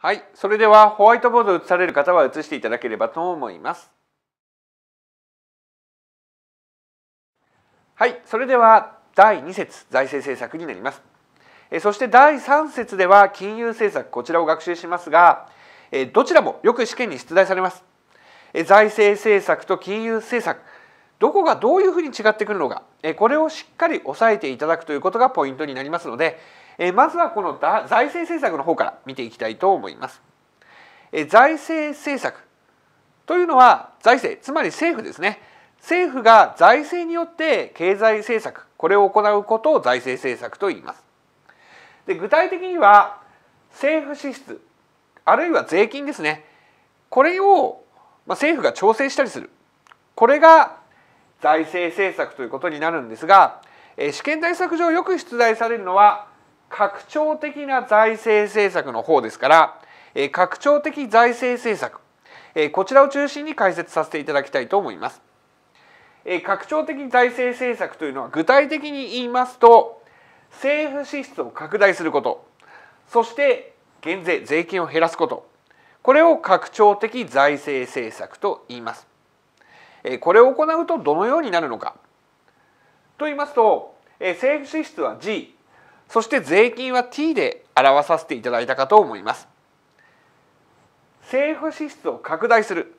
はい、それではホワイトボードを写される方は写していただければと思います。はい、それでは第2節財政政策になります。えそして第3節では金融政策こちらを学習しますがえどちらもよく試験に出題されますえ財政政策と金融政策どこがどういうふうに違ってくるのかえこれをしっかり押さえていただくということがポイントになりますのでえまずはこの財政政策の方から見ていきたいと思います。え財政政策というのは財政つまり政府ですね政府が財政によって経済政策これを行うことを財政政策と言います。で具体的には政府支出あるいは税金ですねこれを政府が調整したりするこれが財政政策ということになるんですが試験対策上よく出題されるのは拡張的な財政政策の方ですから、えー、拡張的財政政策、えー、こちらを中心に解説させていただきたいと思います。えー、拡張的財政政策というのは具体的に言いますと政府支出を拡大することそして減税税金を減らすことこれを拡張的財政政策と言います。これを行うとどのようになるのかと言いますと政府支出は G そして税金は T で表させていただいたかと思います。政府支出を拡大する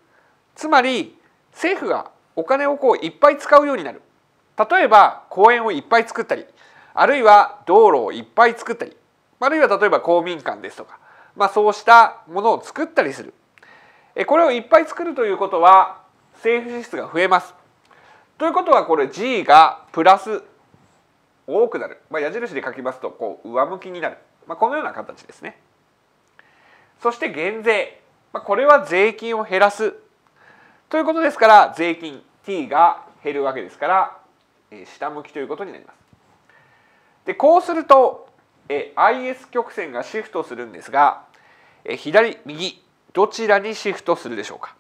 つまり政府がお金をこういっぱい使うようになる例えば公園をいっぱい作ったりあるいは道路をいっぱい作ったりあるいは例えば公民館ですとか、まあ、そうしたものを作ったりするこれをいっぱい作るということは政府支出が増えますということはこれ G がプラス多くなる、まあ、矢印で書きますとこう上向きになる、まあ、このような形ですね。そして減税、まあ、これは税金を減らすということですから税金 t が減るわけですから下向きということになります。でこうするとえ IS 曲線がシフトするんですがえ左右どちらにシフトするでしょうか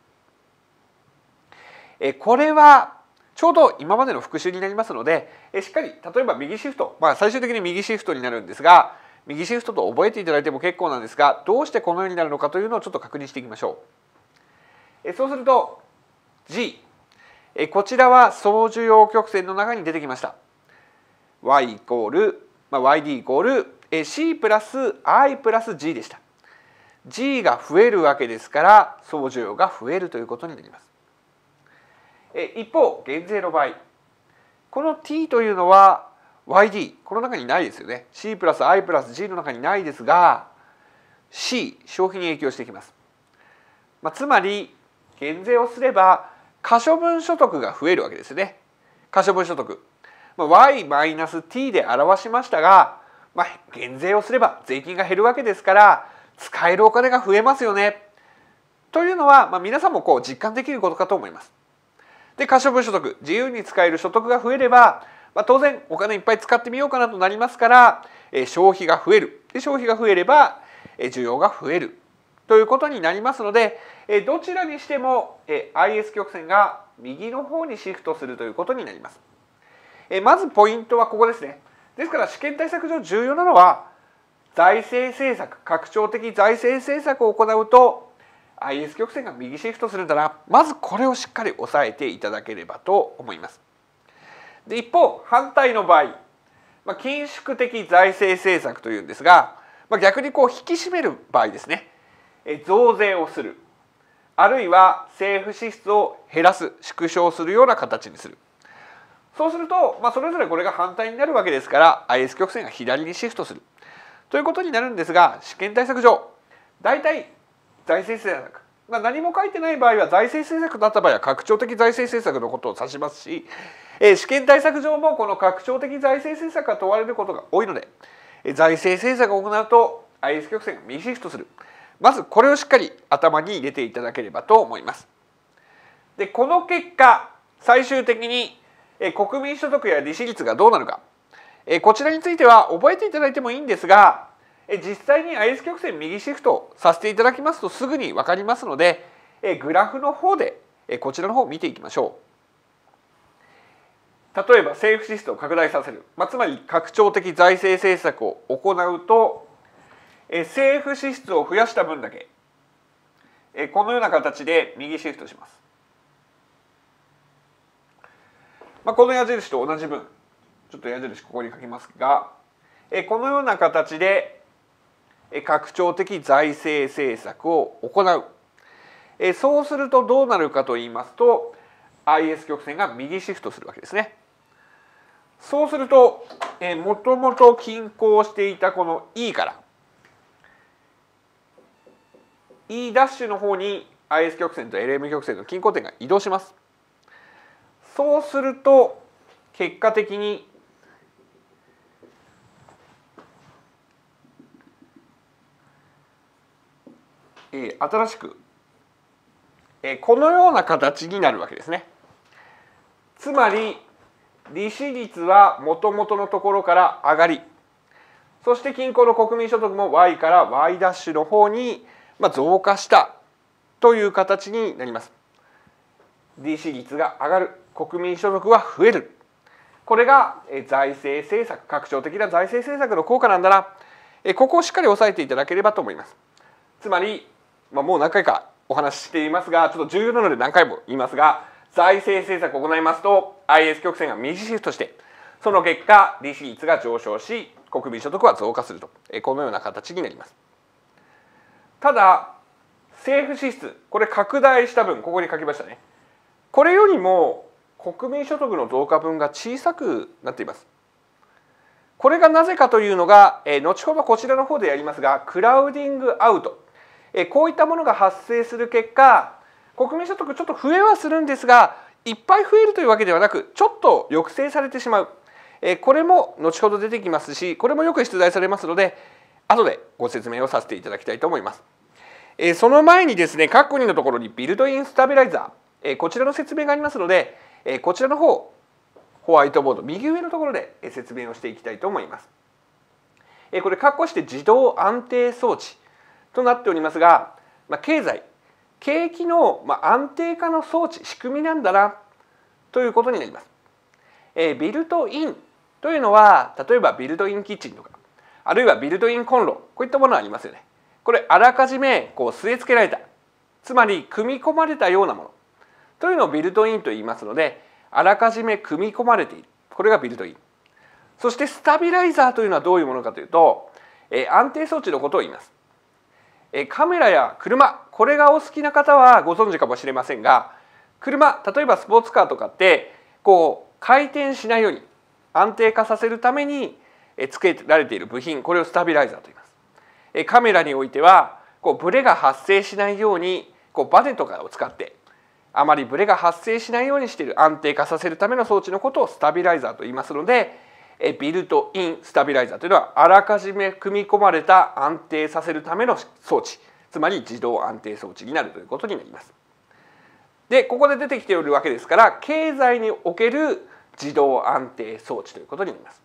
えこれはちょうど今までの復習になりますので、えしっかり例えば右シフト、まあ、最終的に右シフトになるんですが右シフトと覚えていただいても結構なんですがどうしてこのようになるのかというのをちょっと確認していきましょう。えそうすると G えこちらは総需要曲線の中に出てきました。y イコール、まあ、yd イコールえ c プラス i プラス g でした。g が増えるわけですから総需要が増えるということになります。一方減税の場合この t というのは yd この中にないですよね c プラス i プラス g の中にないですが c 消費に影響してきます、まあ、つまり減税をすれば可処分所得が増えるわけですね可処分所得、まあ、y-t マイナスで表しましたが、まあ、減税をすれば税金が減るわけですから使えるお金が増えますよねというのは、まあ、皆さんもこう実感できることかと思いますで可処分所得自由に使える所得が増えれば、まあ、当然お金いっぱい使ってみようかなとなりますから、えー、消費が増えるで消費が増えれば、えー、需要が増えるということになりますので、えー、どちらにしても、えー、IS 曲線が右の方にシフトするということになります。えー、まずポイントはここですね。ですから試験対策上重要なのは財政政策拡張的財政政策を行うと IS 曲線が右シフトするならまずこれをしっかり押さえていただければと思います。で一方反対の場合、まあ、緊縮的財政政策というんですが、まあ、逆にこう引き締める場合ですねえ増税をするあるいは政府支出を減らす縮小するような形にするそうすると、まあ、それぞれこれが反対になるわけですから IS 曲線が左にシフトするということになるんですが試験対策上大体財政政策が何も書いてない場合は財政政策だった場合は拡張的財政政策のことを指しますし、えー、試験対策上もこの拡張的財政政策が問われることが多いので、えー、財政政策を行うと IS 曲線が右シフトするまずこれをしっかり頭に入れていただければと思います。でこの結果最終的に国民所得や利子率がどうなるかこちらについては覚えていただいてもいいんですが実際に IS 曲線右シフトさせていただきますとすぐに分かりますのでグラフの方でこちらの方を見ていきましょう。例えば政府支出を拡大させる、まあ、つまり拡張的財政政策を行うと政府支出を増やした分だけこのような形で右シフトします。まあ、この矢印と同じ分ちょっと矢印ここに書きますがこのような形で拡張的財政政策を行うそうするとどうなるかと言いますと IS 曲線が右シフトするわけですね。そうするともともと均衡していたこの E から E' の方に IS 曲線と LM 曲線の均衡点が移動します。そうすると結果的にえー、新しく、えー、このような形になるわけですね。つまり利子率はもともとのところから上がりそして均衡の国民所得も y から y' ダッシュの方に増加したという形になります。利子率が上がる国民所得は増えるこれが財政政策拡張的な財政政策の効果なんだなここをしっかり押さえていただければと思います。つまりまあ、もう何回かお話ししていますがちょっと重要なので何回も言いますが財政政策を行いますと IS 曲線が右シフトしてその結果利子率が上昇し国民所得は増加するとこのような形になりますただ政府支出これ拡大した分ここに書きましたねこれよりも国民所得の増加分が小さくなっていますこれがなぜかというのが後ほどこちらの方でやりますがクラウディングアウトえこういったものが発生する結果国民所得ちょっと増えはするんですがいっぱい増えるというわけではなくちょっと抑制されてしまう、えこれも後ほど出てきますしこれもよく出題されますので後でご説明をさせていただきたいと思います。えその前にですね各国のところにビルドインスタビライザー、えこちらの説明がありますので、えこちらの方ホワイトボード右上のところで説明をしていきたいと思います。これ括弧して自動安定装置となっておりますが、まあ、経済景気のまあ安定化の装置仕組みなんだなということになります。えー、ビルトインというのは例えばビルトインキッチンとかあるいはビルトインコンロこういったものありますよね。これあらかじめこう据え付けられたつまり組み込まれたようなものというのをビルトインと言いますのであらかじめ組み込まれているこれがビルトインそしてスタビライザーというのはどういうものかというと、えー、安定装置のことを言いますカメラや車これがお好きな方はご存知かもしれませんが車例えばスポーツカーとかってこう回転しないように安定化させるために付けられている部品これをスタビライザーと言いますカメラにおいてはこうブレが発生しないようにこうバネとかを使ってあまりブレが発生しないようにしている安定化させるための装置のことをスタビライザーと言いますのでビルトインスタビライザーというのはあらかじめ組み込まれた安定させるための装置つまり自動安定装置になるということになります。でここで出てきておるわけですから経済における自動安定装置ということになります。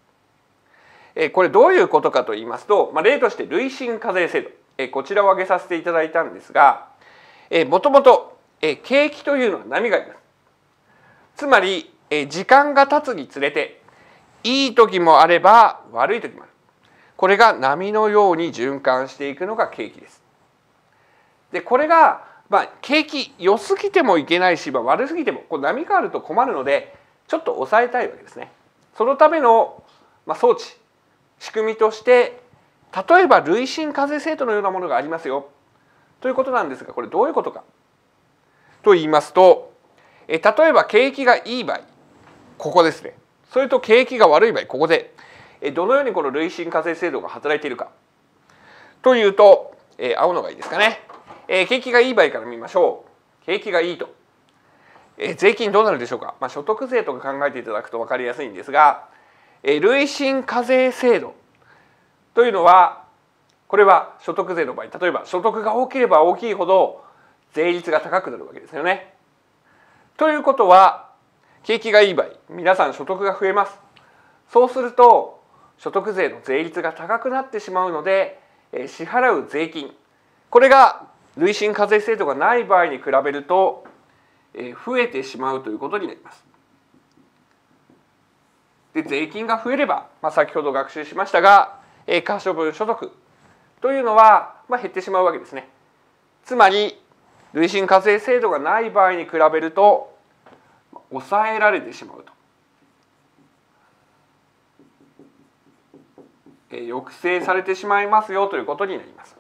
これどういうことかと言いますと、まあ、例として累進課税制度こちらを挙げさせていただいたんですがもともと景気というのは波があります。つまり時間が経つにつれていい時もあれば悪い時もあるこれが波のように循環していくのが景気です。でこれが、まあ、景気良すぎてもいけないし、まあ、悪すぎてもこう波があると困るのでちょっと抑えたいわけですね。そのための、まあ、装置仕組みとして例えば累進課税制度のようなものがありますよということなんですがこれどういうことかと言いますとえ例えば景気がいい場合ここですねそれと景気が悪い場合ここでどのようにこの累進課税制度が働いているかというと、え青のがいいですかね、え景気がいい場合から見ましょう景気がいいと、え税金どうなるでしょうか、まあ、所得税とか考えていただくと分かりやすいんですが、え累進課税制度というのはこれは所得税の場合例えば所得が多ければ大きいほど税率が高くなるわけですよね。ということは景気がいい場合皆さん所得が増えますそうすると所得税の税率が高くなってしまうので支払う税金これが累進課税制度がない場合に比べると増えてしまうということになります。で税金が増えれば、まあ、先ほど学習しましたが可処分所得というのは、まあ、減ってしまうわけですね。つまり累進課税制度がない場合に比べると抑えられてしまうと。抑制されてしまいますよということになります。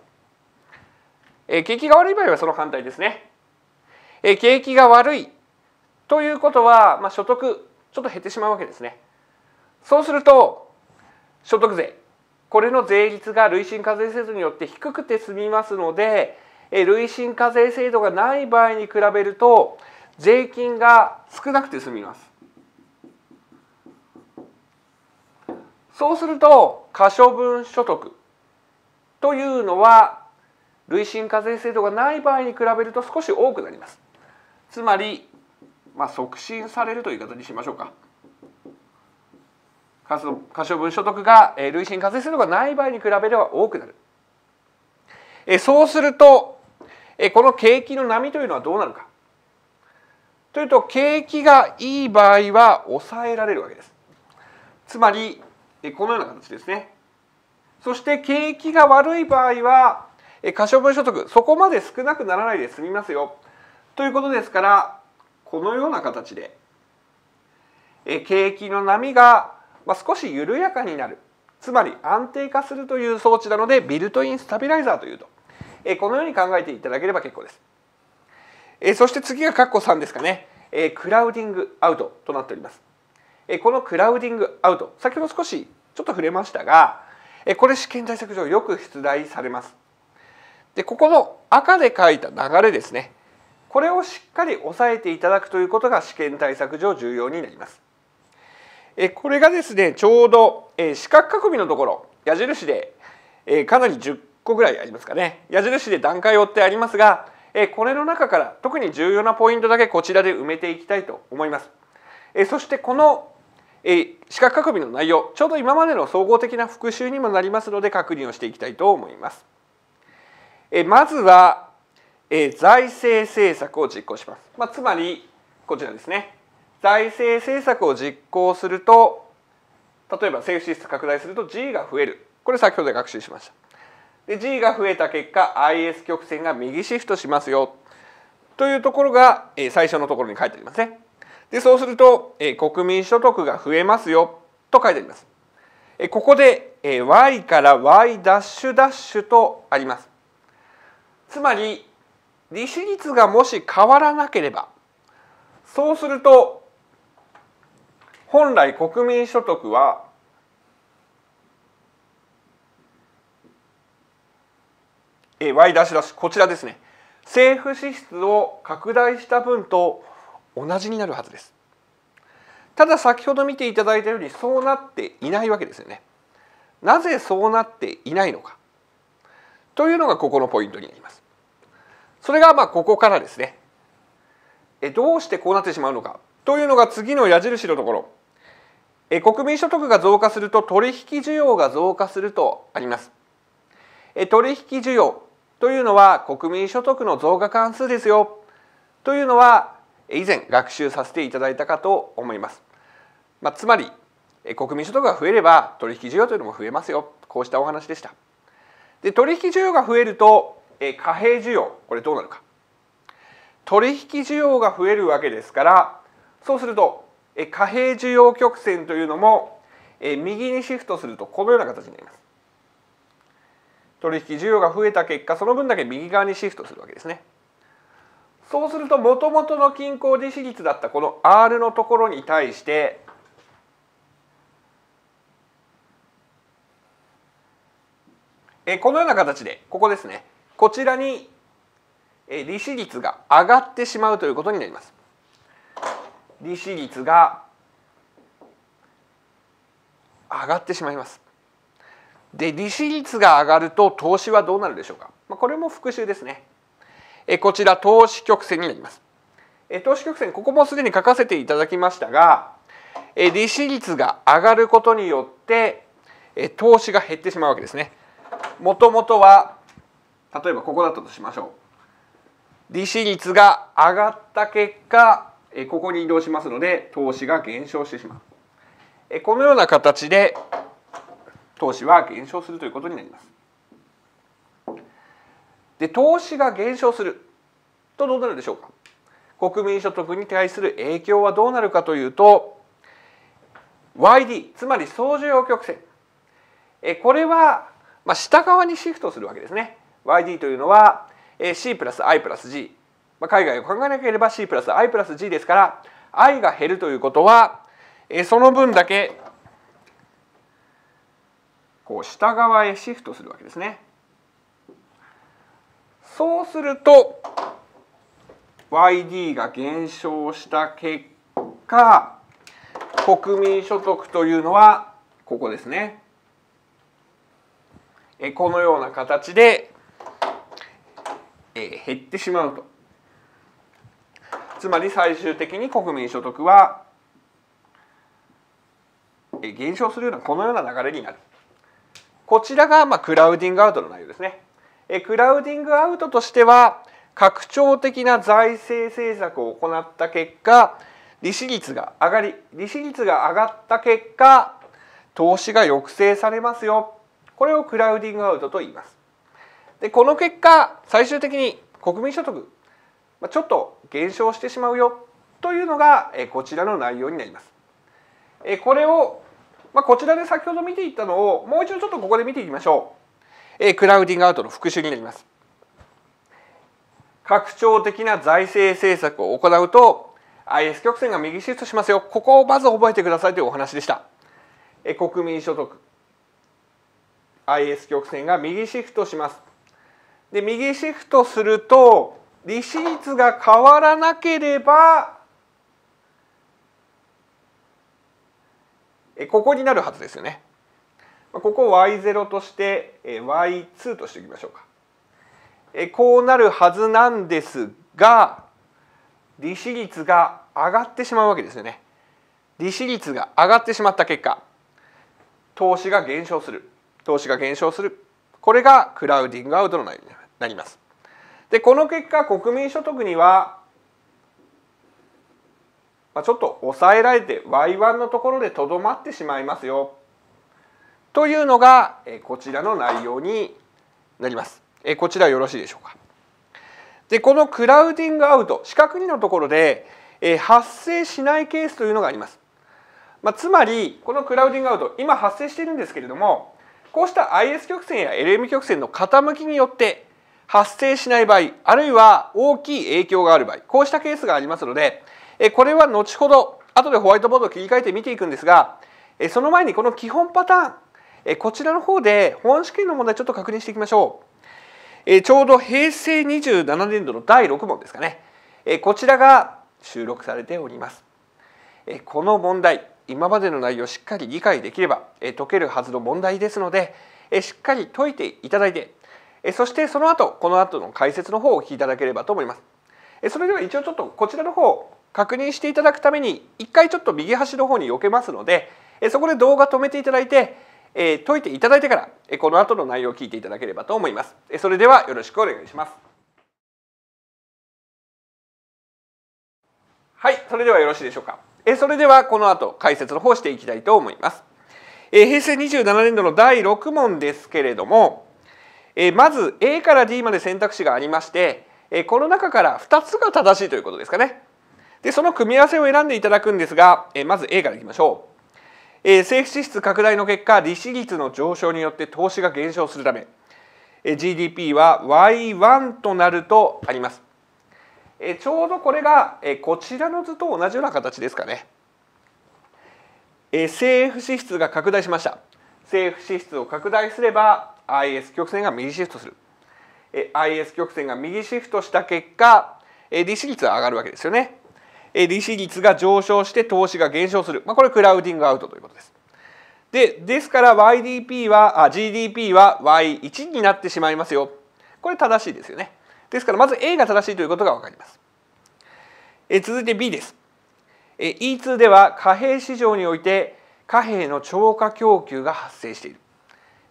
え景気が悪い場合はその反対ですね。え景気が悪いということは、まあ、所得ちょっと減ってしまうわけですね。そうすると所得税これの税率が累進課税制度によって低くて済みますので累進課税制度がない場合に比べると税金が少なくて済みますそうすると可処分所得というのは累進課税制度がない場合に比べると少し多くなりますつまり、まあ、促進されるという言い方にしましょうか可処分所得が累進課税制度がない場合に比べれば多くなるそうするとこの景気の波というのはどうなるかというと景気がいい場合は抑えられるわけですつまりこのような形ですねそして景気が悪い場合は可処分所得そこまで少なくならないで済みますよということですからこのような形で景気の波が少し緩やかになるつまり安定化するという装置なのでビルトインスタビライザーというとこのように考えていただければ結構です。えそして次がッコ3ですかね、えクラウディングアウトとなっております、えこのクラウディングアウト先ほど少しちょっと触れましたが、えこれ試験対策上よく出題されますでここの赤で書いた流れですねこれをしっかり押さえていただくということが試験対策上重要になりますえこれがですねちょうど、え四角囲みのところ矢印で、えかなり10個ぐらいありますかね矢印で段階を追ってありますがえこれの中から特に重要なポイントだけこちらで埋めていきたいと思います。えそしてこのえ資格確認の内容ちょうど今までの総合的な復習にもなりますので確認をしていきたいと思います。えまずは、え財政政策を実行します、まあ、つまりこちらですね財政政策を実行すると例えば政府支出拡大すると G が増えるこれ先ほど学習しました。で G が増えた結果 IS 曲線が右シフトしますよというところが、え最初のところに書いてありますね。でそうすると、え国民所得が増えますよと書いてあります。えここで、え y から y ダッシュダッシュとあります。つまり利子率がもし変わらなければそうすると本来国民所得はえ y ダッシュダッシュこちらですね政府支出を拡大した分と同じになるはずですただ先ほど見ていただいたようにそうなっていないわけですよねなぜそうなっていないのかというのがここのポイントになりますそれがまあここからですねえどうしてこうなってしまうのかというのが次の矢印のところえ国民所得が増加すると取引需要が増加するとあります取引需要というのは国民所得の増加関数ですよというのは以前学習させていただいたかと思います。まあ、つまり国民所得が増えれば取引需要というのも増えますよこうしたお話でした。で取引需要が増えると貨幣需要これどうなるか取引需要が増えるわけですからそうすると貨幣需要曲線というのも右にシフトするとこのような形になります。取引需要が増えた結果その分だけ右側にシフトするわけですね。そうするともともとの均衡利子率だったこの R のところに対してえこのような形でここですねこちらに利子率が上がってしまうということになります。利子率が上がってしまいます。で利子率が上がると投資はどうなるでしょうか、まあ、これも復習ですねえこちら投資曲線になりますえ投資曲線ここもすでに書かせていただきましたがえ利子率が上がることによってえ投資が減ってしまうわけですねもともとは例えばここだったとしましょう利子率が上がった結果えここに移動しますので投資が減少してしまうえこのような形で投資は減少するということになります。で投資が減少するとどうなるでしょうか国民所得に対する影響はどうなるかというと YD つまり総需要曲線えこれは、まあ、下側にシフトするわけですね。YD というのは C プラス I プラス G、まあ、海外を考えなければ C プラス I プラス G ですから I が減るということはその分だけこう下側へシフトするわけですね。そうすると YD が減少した結果国民所得というのはここですね。えこのような形で、え減ってしまうと。つまり最終的に国民所得は減少するようなこのような流れになる。こちらがまあクラウディングアウトの内容ですね。えクラウディングアウトとしては拡張的な財政政策を行った結果利子率が上がり利子率が上がった結果投資が抑制されますよこれをクラウディングアウトと言います。でこの結果最終的に国民所得ちょっと減少してしまうよというのがこちらの内容になります。これをまあ、こちらで先ほど見ていったのをもう一度ちょっとここで見ていきましょう、えー、クラウディングアウトの復習になります拡張的な財政政策を行うと IS 曲線が右シフトしますよここをまず覚えてくださいというお話でした、えー、国民所得 IS 曲線が右シフトしますで右シフトすると利子率が変わらなければここになるはずですよね。ここを y0 として y2 としておきましょうか。こうなるはずなんですが利子率が上がってしまうわけですよね。利子率が上がってしまった結果投資が減少する投資が減少するこれがクラウディングアウトの内容になります。でこの結果国民所得にはまあ、ちょっと抑えられて Y1 のところでとどまってしまいますよというのがこちらの内容になります。こちらよろしいでしょうか。でこのクラウディングアウト四角2のところで発生しないケースというのがあります。まあ、つまりこのクラウディングアウト今発生しているんですけれどもこうした IS 曲線や LM 曲線の傾きによって発生しない場合あるいは大きい影響がある場合こうしたケースがありますのでこれは後ほど後でホワイトボードを切り替えて見ていくんですがその前にこの基本パターンこちらの方で保安試験の問題ちょっと確認していきましょうちょうど平成27年度の第6問ですかねこちらが収録されておりますこの問題今までの内容をしっかり理解できれば解けるはずの問題ですのでしっかり解いていただいてそしてその後この後の解説の方をお聞きいただければと思いますそれでは一応ちょっとこちらの方確認していただくために一回ちょっと右端の方に避けますのでそこで動画止めていただいて解いていただいてからこの後の内容を聞いていただければと思います。それではよろしくお願いします。はい、それではよろしいでしょうか。それではこの後解説の方していきたいと思います。平成27年度の第6問ですけれどもまず A から D まで選択肢がありましてこの中から2つが正しいということですかね。でその組み合わせを選んでいただくんですが、えまず A からいきましょう、え政府支出拡大の結果利子率の上昇によって投資が減少するため GDP は Y1 となるとありますえちょうどこれがえこちらの図と同じような形ですかねえ政府支出が拡大しました政府支出を拡大すれば IS 曲線が右シフトするえ IS 曲線が右シフトした結果え利子率は上がるわけですよね利子率が上昇して投資が減少する、まあ、これクラウディングアウトということです。でですから YDP はあ GDP は Y1 になってしまいますよ。これ正しいですよね。ですからまず A が正しいということが分かります。え続いて B です。え E2 では貨幣市場において貨幣の超過供給が発生している。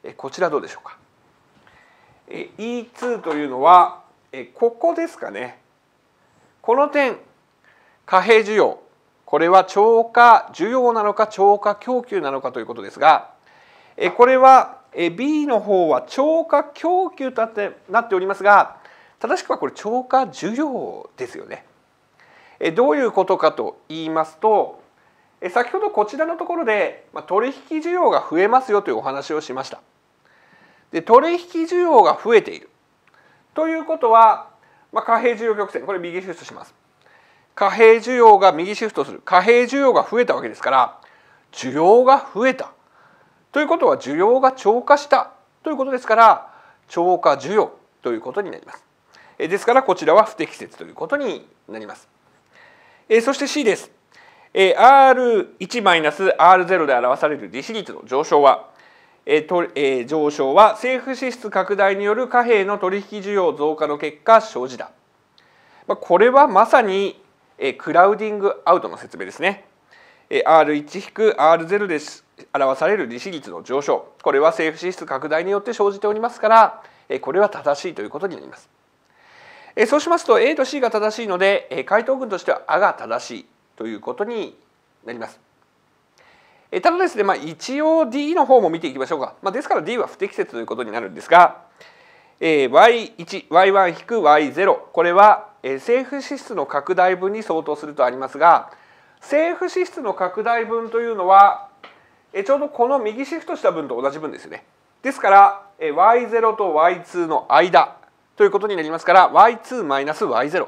えこちらどうでしょうか。え E2 というのはえここですかね。この点貨幣需要これは超過需要なのか超過供給なのかということですがこれは B の方は超過供給となっておりますが正しくはこれ超過需要ですよね。どういうことかと言いますと先ほどこちらのところで取引需要が増えますよというお話をしました。で取引需要が増えているということは、まあ、貨幣需要曲線これ右手術します。貨幣需要が右シフトする貨幣需要が増えたわけですから需要が増えたということは需要が超過したということですから超過需要ということになりますですからこちらは不適切ということになりますそして C です R1-R0 で表される利子率の上昇は上昇は政府支出拡大による貨幣の取引需要増加の結果生じたこれはまさにえクラウディングアウトの説明ですね。R1-R0 で表される利子率の上昇これは政府支出拡大によって生じておりますからこれは正しいということになります。そうしますと A と C が正しいので回答群としては「あ」が正しいということになります。ただですね、まあ、一応 D の方も見ていきましょうか、まあ、ですから D は不適切ということになるんですが、え Y1Y1-Y0 これは政府支出の拡大分に相当するとありますが政府支出の拡大分というのはちょうどこの右シフトした分と同じ分ですよね。ですから y0 と y2 の間ということになりますから y2-y0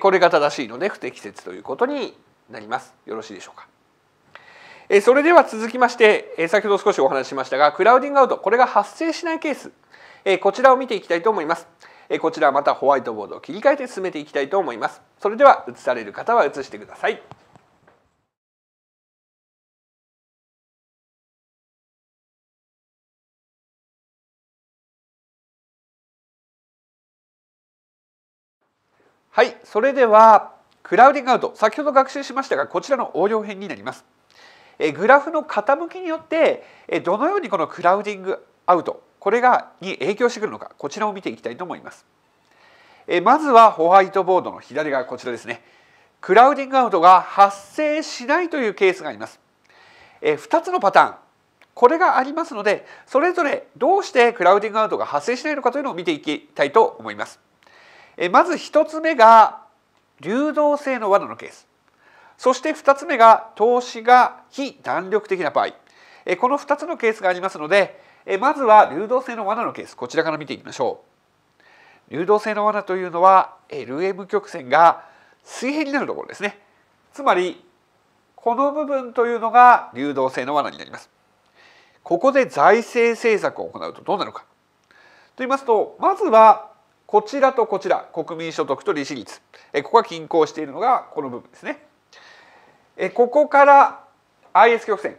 これが正しいので不適切ということになります。よろしいでしょうか。それでは続きまして先ほど少しお話ししましたがクラウディングアウトこれが発生しないケースこちらを見ていきたいと思います。こちらまたホワイトボードを切り替えて進めていきたいと思います。それでは映される方は映してください。はい、それではクラウディングアウト先ほど学習しましたがこちらの応用編になります。えグラフの傾きによってえどのようにこのクラウディングアウトこれがに影響してくるのかこちらを見ていきたいと思います。えまずはホワイトボードの左側こちらですねクラウディングアウトが発生しないというケースがあります。え2つのパターンこれがありますのでそれぞれどうしてクラウディングアウトが発生しないのかというのを見ていきたいと思います。えまず1つ目が流動性の罠のケースそして2つ目が投資が非弾力的な場合えこの2つのケースがありますのでえまずは流動性の罠のケースこちらから見ていきましょう流動性の罠というのは LM 曲線が水平になるところですねつまりこの部分というのが流動性の罠になりますここで財政政策を行うとどうなるかと言いますとまずはこちらとこちら国民所得と利子率えここが均衡しているのがこの部分ですねえここから IS 曲線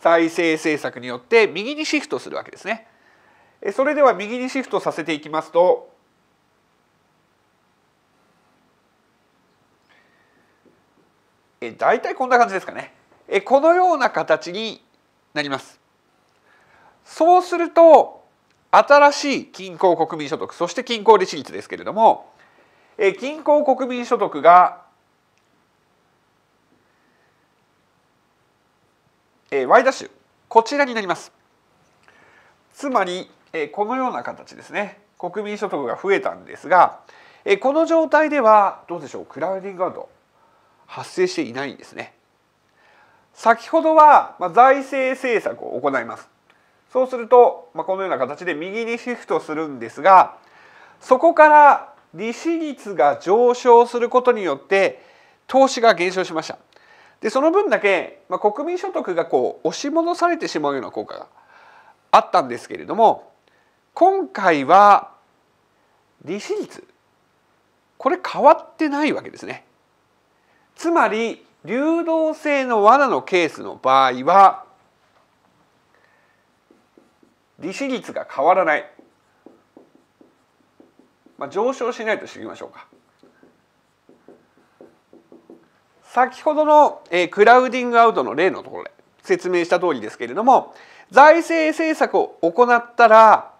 財政政策によって右にシフトするわけですね。それでは右にシフトさせていきますとえ大体こんな感じですかねえこのような形になりますそうすると新しい均衡国民所得そして均衡利子率ですけれどもえ均衡国民所得がえー、y' こちらになりますつまり、えー、このような形ですね国民所得が増えたんですが、えー、この状態ではどうでしょうクラウディングアウト発生していないんですね先ほどは、まあ、財政政策を行いますそうすると、まあ、このような形で右にシフトするんですがそこから利子率が上昇することによって投資が減少しましたでその分だけ、まあ、国民所得がこう押し戻されてしまうような効果があったんですけれども今回は利子率これ変わってないわけですね。つまり流動性の罠のケースの場合は利子率が変わらない、まあ、上昇しないとしてましょうか先ほどの、えクラウディングアウトの例のところで説明した通りですけれども財政政策を行ったら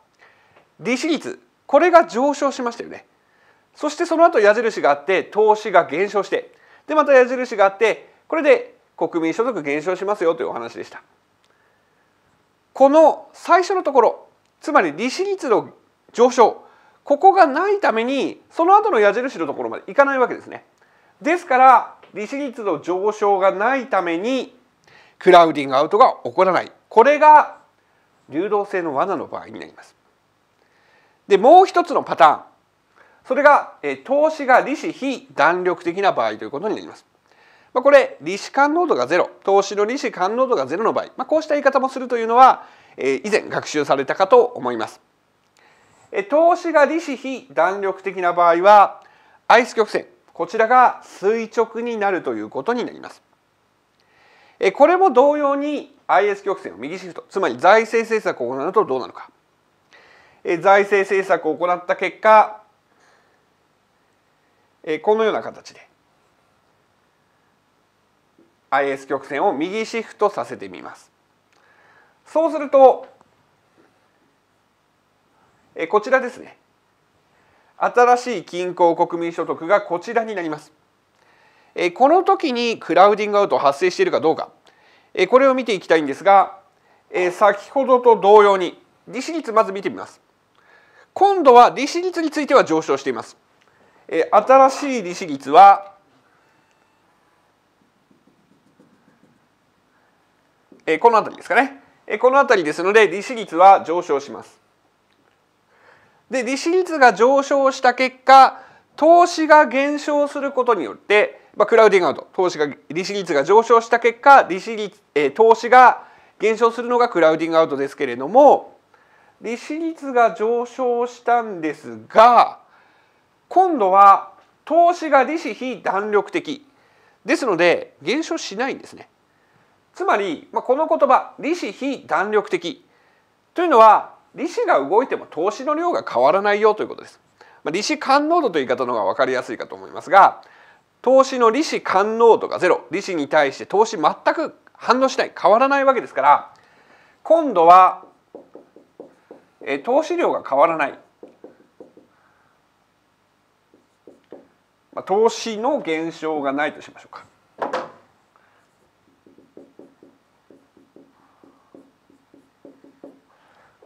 利子率これが上昇しましたよね。そしてその後矢印があって投資が減少してでまた矢印があってこれで国民所得減少しますよというお話でした。この最初のところつまり利子率の上昇ここがないためにその後の矢印のところまでいかないわけですね。ですから利子率の上昇がないためにクラウディングアウトが起こらないこれが流動性の罠の場合になります。でもう一つのパターンそれが、え投資が利子非弾力的な場合ということになります。まあ、これ利子感濃度がゼロ投資の利子感濃度がゼロの場合、まあ、こうした言い方もするというのは、え以前学習されたかと思います。え投資が利子非弾力的な場合はアイス曲線こちらが垂直になるということになります。これも同様に IS 曲線を右シフトつまり財政政策を行うとどうなのか財政政策を行った結果このような形で IS 曲線を右シフトさせてみます。そうするとこちらですね新しい均衡国民所得がこちらになります。えこの時にクラウディングアウト発生しているかどうかえこれを見ていきたいんですがえ先ほどと同様に利子率まず見てみます。今度は利子率については上昇しています。え新しい利子率はえこの辺りですかね。えこの辺りですので利子率は上昇します。で利子率が上昇した結果投資が減少することによって、まあ、クラウディングアウト投資が利子率が上昇した結果利子率、えー、投資が減少するのがクラウディングアウトですけれども利子率が上昇したんですが今度は投資が利子非弾力的ですので減少しないんですね。つまり、まあ、この言葉利子非弾力的というのは利子が動いても投資の量が変わらないよということです。まあ、利子感濃度という言い方の方が分かりやすいかと思いますが投資の利子感濃度がゼロ利子に対して投資全く反応しない変わらないわけですから今度はえ投資量が変わらない、まあ、投資の減少がないとしましょうか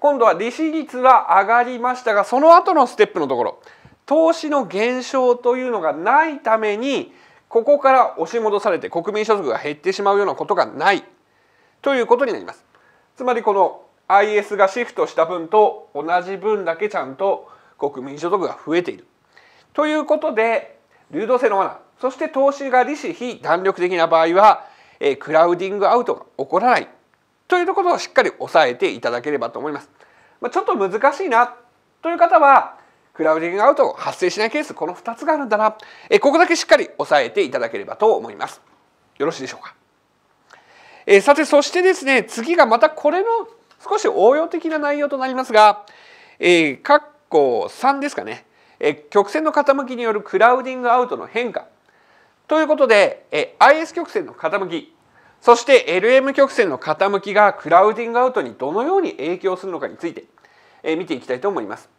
今度は利子率は上がりましたがその後のステップのところ投資の減少というのがないためにここから押し戻されて国民所得が減ってしまうようなことがないということになります。つまりこの IS がシフトした分と同じ分だけちゃんと国民所得が増えている。ということで流動性の罠そして投資が利子非弾力的な場合は、えクラウディングアウトが起こらないというところをしっかり押さえていただければと思います。まあ、ちょっと難しいなという方はクラウディングアウト発生しないケースこの2つがあるんだなえここだけしっかり押さえていただければと思います。よろしいでしょうか。えさてそしてですね次がまたこれの少し応用的な内容となりますが、えー、括弧3ですかね、え曲線の傾きによるクラウディングアウトの変化ということで、え IS 曲線の傾きそして LM 曲線の傾きがクラウディングアウトにどのように影響するのかについて、え見ていきたいと思います。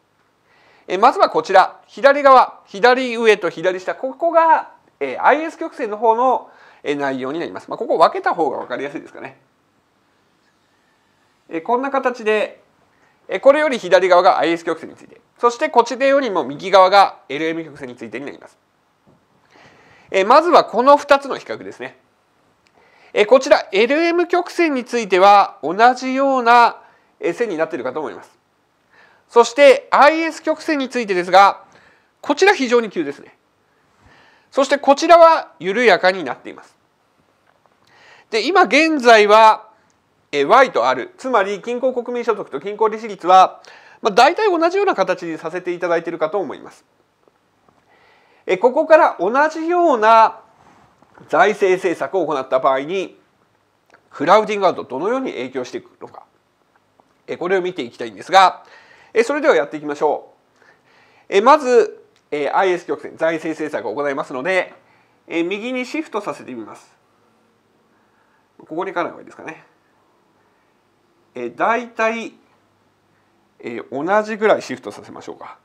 えまずはこちら左側左上と左下ここが、え IS 曲線の方の、え内容になります。まあ、ここ分けた方が分かりやすいですかね。えこんな形で、えこれより左側が IS 曲線についてそしてこちらよりも右側が LM 曲線についてになります。えまずはこの2つの比較ですね。えこちら LM 曲線については同じような線になっているかと思います。そして IS 曲線についてですがこちら非常に急ですね。そしてこちらは緩やかになっています。で今現在は Y と R つまり均衡国民所得と均衡利子率は、まあ、大体同じような形にさせていただいているかと思います。えここから同じような財政政策を行った場合にクラウディングアウトどのように影響していくのかこれを見ていきたいんですがそれではやっていきましょうまず IS 曲線財政政策を行いますので右にシフトさせてみますここに行かない方がいいですかね大体同じぐらいシフトさせましょうか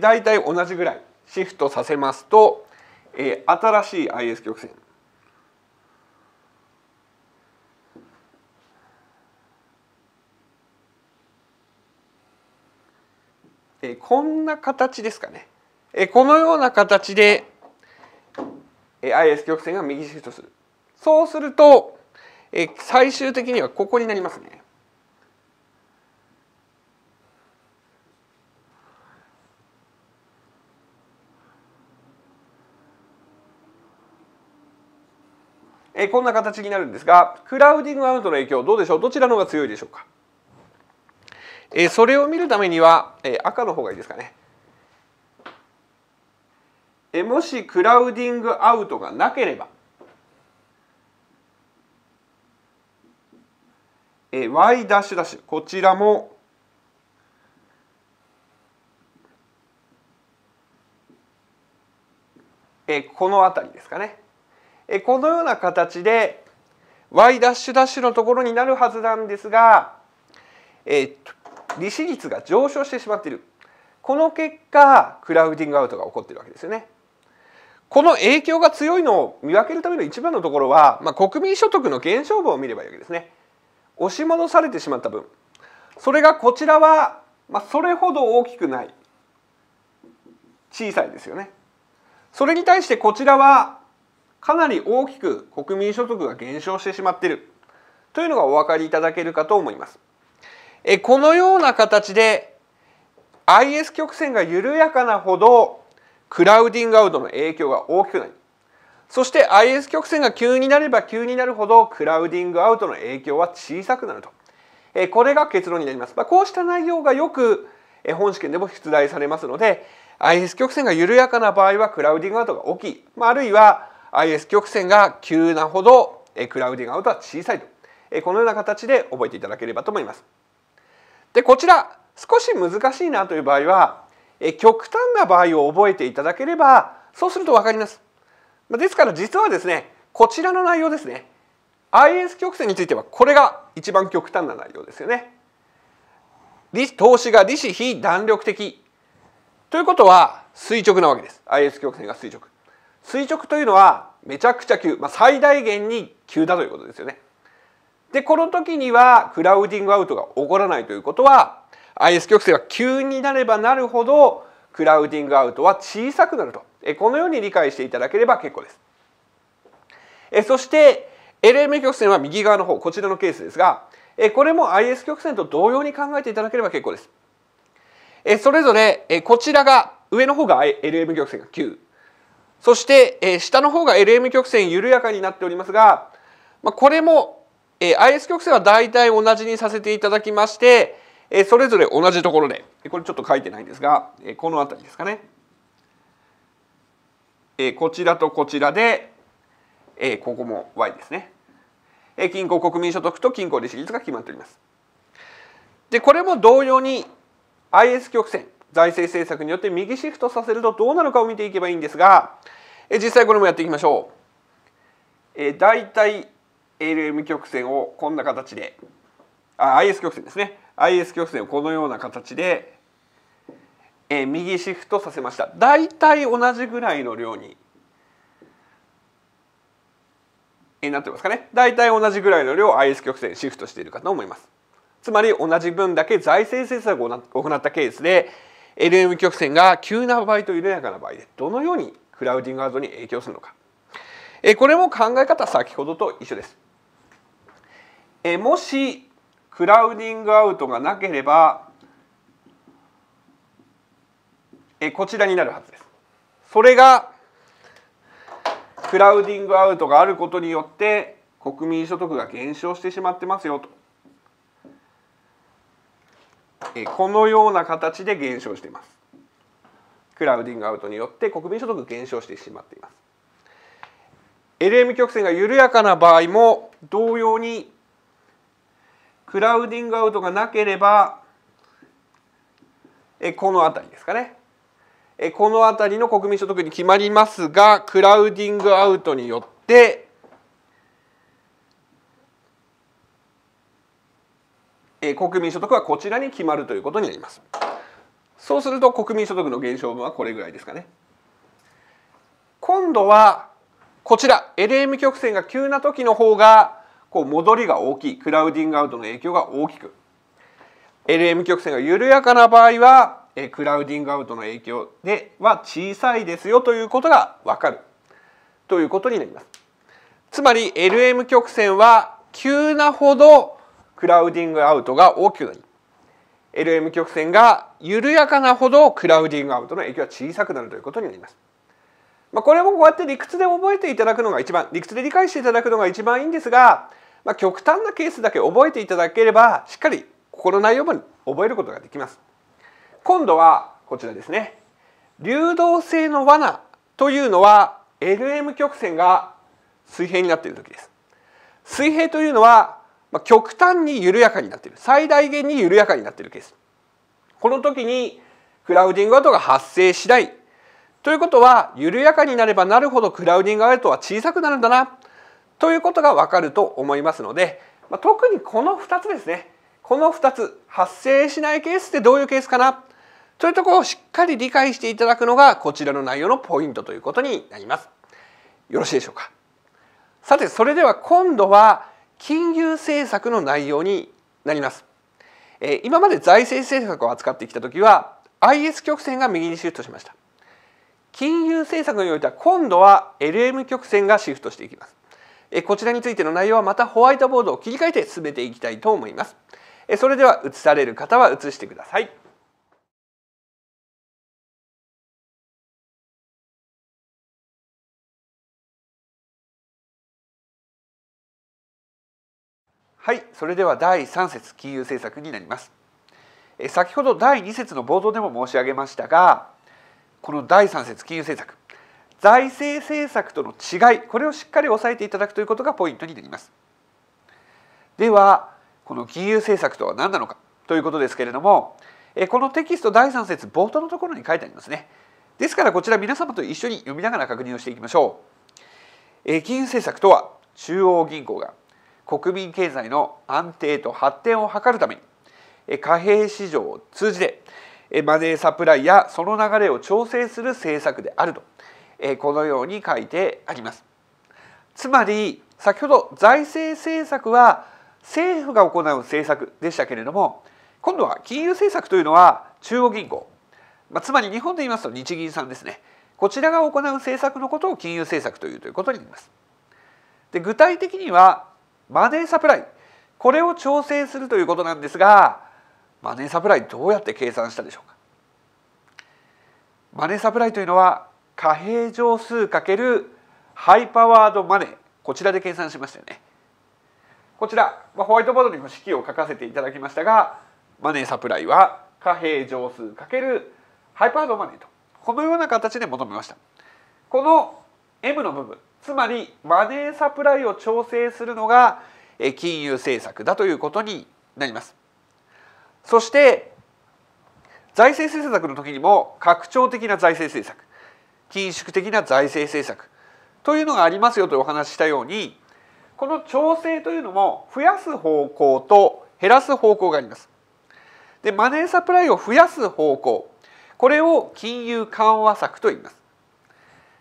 大体同じぐらいシフトさせますとえー、新しい IS 曲線えー、こんな形ですかね、えー、このような形で、えー、IS 曲線が右シフトするそうすると、えー、最終的にはここになりますねえこんな形になるんですがクラウディングアウトの影響どうでしょうどちらの方が強いでしょうか、えそれを見るためには、え赤の方がいいですかね、えもしクラウディングアウトがなければえ y ダッシュダッシュこちらもえこの辺りですかねこのような形で y ダッシュダッシュのところになるはずなんですが、えー、利子率が上昇してしまっているこの結果クラウディングアウトが起こっているわけですよね。この影響が強いのを見分けるための一番のところは、まあ、国民所得の減少分を見ればいいわけですね。押し戻されてしまった分それがこちらは、まあ、それほど大きくない小さいですよね。それに対してこちらはかなり大きく国民所得が減少してしまっているというのがお分かりいただけるかと思います。えこのような形で IS 曲線が緩やかなほどクラウディングアウトの影響が大きくなりそして IS 曲線が急になれば急になるほどクラウディングアウトの影響は小さくなると。えこれが結論になります。まあ、こうした内容がよく本試験でも出題されますので IS 曲線が緩やかな場合はクラウディングアウトが大きい、まあ、あるいは IS 曲線が急なほどクラウディングアウトは小さいとこのような形で覚えていただければと思います。でこちら少し難しいなという場合は極端な場合を覚えていただければそうすると分かります。ですから実はですねこちらの内容ですね IS 曲線についてはこれが一番極端な内容ですよね。投資が利子非弾力的ということは垂直なわけです。IS 曲線が垂直。垂直というのはめちゃくちゃ急、まあ、最大限に急だということですよね。でこの時にはクラウディングアウトが起こらないということは IS 曲線が急になればなるほどクラウディングアウトは小さくなるとこのように理解していただければ結構です。そして LM 曲線は右側の方こちらのケースですがこれも IS 曲線と同様に考えていただければ結構です。それぞれこちらが上の方が LM 曲線が急そして、えー、下の方が LM 曲線緩やかになっておりますが、まあ、これも、えー、IS 曲線は大体同じにさせていただきまして、えー、それぞれ同じところでこれちょっと書いてないんですが、えー、この辺りですかね、えー、こちらとこちらで、えー、ここも Y ですね、えー、均衡国民所得と均衡利子率が決まっております。でこれも同様に IS 曲線財政政策によって右シフトさせるとどうなるかを見ていけばいいんですが、え実際これもやっていきましょう。え大体 LM 曲線をこんな形であ IS 曲線ですね IS 曲線をこのような形で、え右シフトさせました。大体同じぐらいの量にえなってますかね大体同じぐらいの量を IS 曲線シフトしているかと思いますつまり同じ分だけ財政政策を行ったケースで LM 曲線が急な場合と緩やかな場合でどのようにクラウディングアウトに影響するのかこれも考え方先ほどと一緒ですもしクラウディングアウトがなければこちらになるはずですそれがクラウディングアウトがあることによって国民所得が減少してしまってますよとこのような形で減少していますクラウディングアウトによって国民所得減少してしまっています LM 曲線が緩やかな場合も同様にクラウディングアウトがなければこの辺りですかねこの辺りの国民所得に決まりますがクラウディングアウトによってえ国民所得はこちらに決まるということになります。そうすると国民所得の減少分はこれぐらいですかね。今度はこちら LM 曲線が急な時の方がこう戻りが大きいクラウディングアウトの影響が大きく LM 曲線が緩やかな場合はクラウディングアウトの影響では小さいですよということが分かるということになります。つまり LM 曲線は急なほどクラウディングアウトが大きくなり LM 曲線が緩やかなほどクラウディングアウトの影響は小さくなるということになります。まあ、これもこうやって理屈で覚えていただくのが一番理屈で理解していただくのが一番いいんですが、まあ、極端なケースだけ覚えていただければしっかりこの内容も覚えることができます。今度はこちらですね。流動性の罠というのは LM 曲線が水平になっている時です。水平というのはまあ、極端に緩やかになっている最大限に緩やかになっているケースこの時にクラウディングアウトが発生しないということは緩やかになればなるほどクラウディングアウトは小さくなるんだなということが分かると思いますので、まあ、特にこの2つですねこの2つ発生しないケースってどういうケースかなというところをしっかり理解していただくのがこちらの内容のポイントということになります。よろしいでしょうかさてそれでは今度は金融政策の内容になります。え今まで財政政策を扱ってきた時は IS 曲線が右にシフトしました。金融政策においては今度は LM 曲線がシフトしていきます。えこちらについての内容はまたホワイトボードを切り替えて進めていきたいと思います。えそれでは映される方は映してください。はいそれでは第三節金融政策になりますえ、先ほど第二節の冒頭でも申し上げましたがこの第三節金融政策財政政策との違いこれをしっかり押さえていただくということがポイントになりますではこの金融政策とは何なのかということですけれどもえ、このテキスト第三節冒頭のところに書いてありますねですからこちら皆様と一緒に読みながら確認をしていきましょうえ、金融政策とは中央銀行が国民経済の安定と発展を図るために貨幣市場を通じてマネーサプライやその流れを調整する政策であるとこのように書いてあります。つまり先ほど財政政策は政府が行う政策でしたけれども今度は金融政策というのは中央銀行、まあ、つまり日本で言いますと日銀さんですねこちらが行う政策のことを金融政策というということになります。で具体的にはマネーサプライこれを調整するということなんですがマネーサプライどうやって計算したでしょうかマネーサプライというのは貨幣乗数×ハイパワードマネーこちらで計算しましたよねこちら、まあ、ホワイトボードにも式を書かせていただきましたがマネーサプライは貨幣乗数×ハイパワードマネーとこのような形で求めましたこの M の部分つまりマネーサプライを調整するのが金融政策だということになります。そして財政政策の時にも拡張的な財政政策緊縮的な財政政策というのがありますよとお話ししたようにこの調整というのも増やす方向と減らす方向があります。でマネーサプライを増やす方向これを金融緩和策と言います。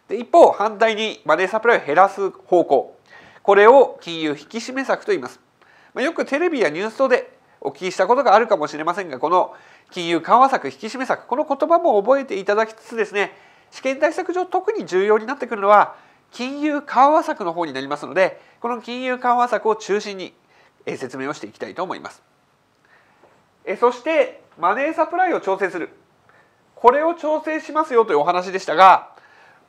で一方反対にマネーサプライを減らす方向これを金融引き締め策と言います、まあ、よくテレビやニュース等でお聞きしたことがあるかもしれませんがこの金融緩和策引き締め策この言葉も覚えていただきつつですね試験対策上特に重要になってくるのは金融緩和策の方になりますのでこの金融緩和策を中心に説明をしていきたいと思います。そしてマネーサプライを調整するこれを調整しますよというお話でしたが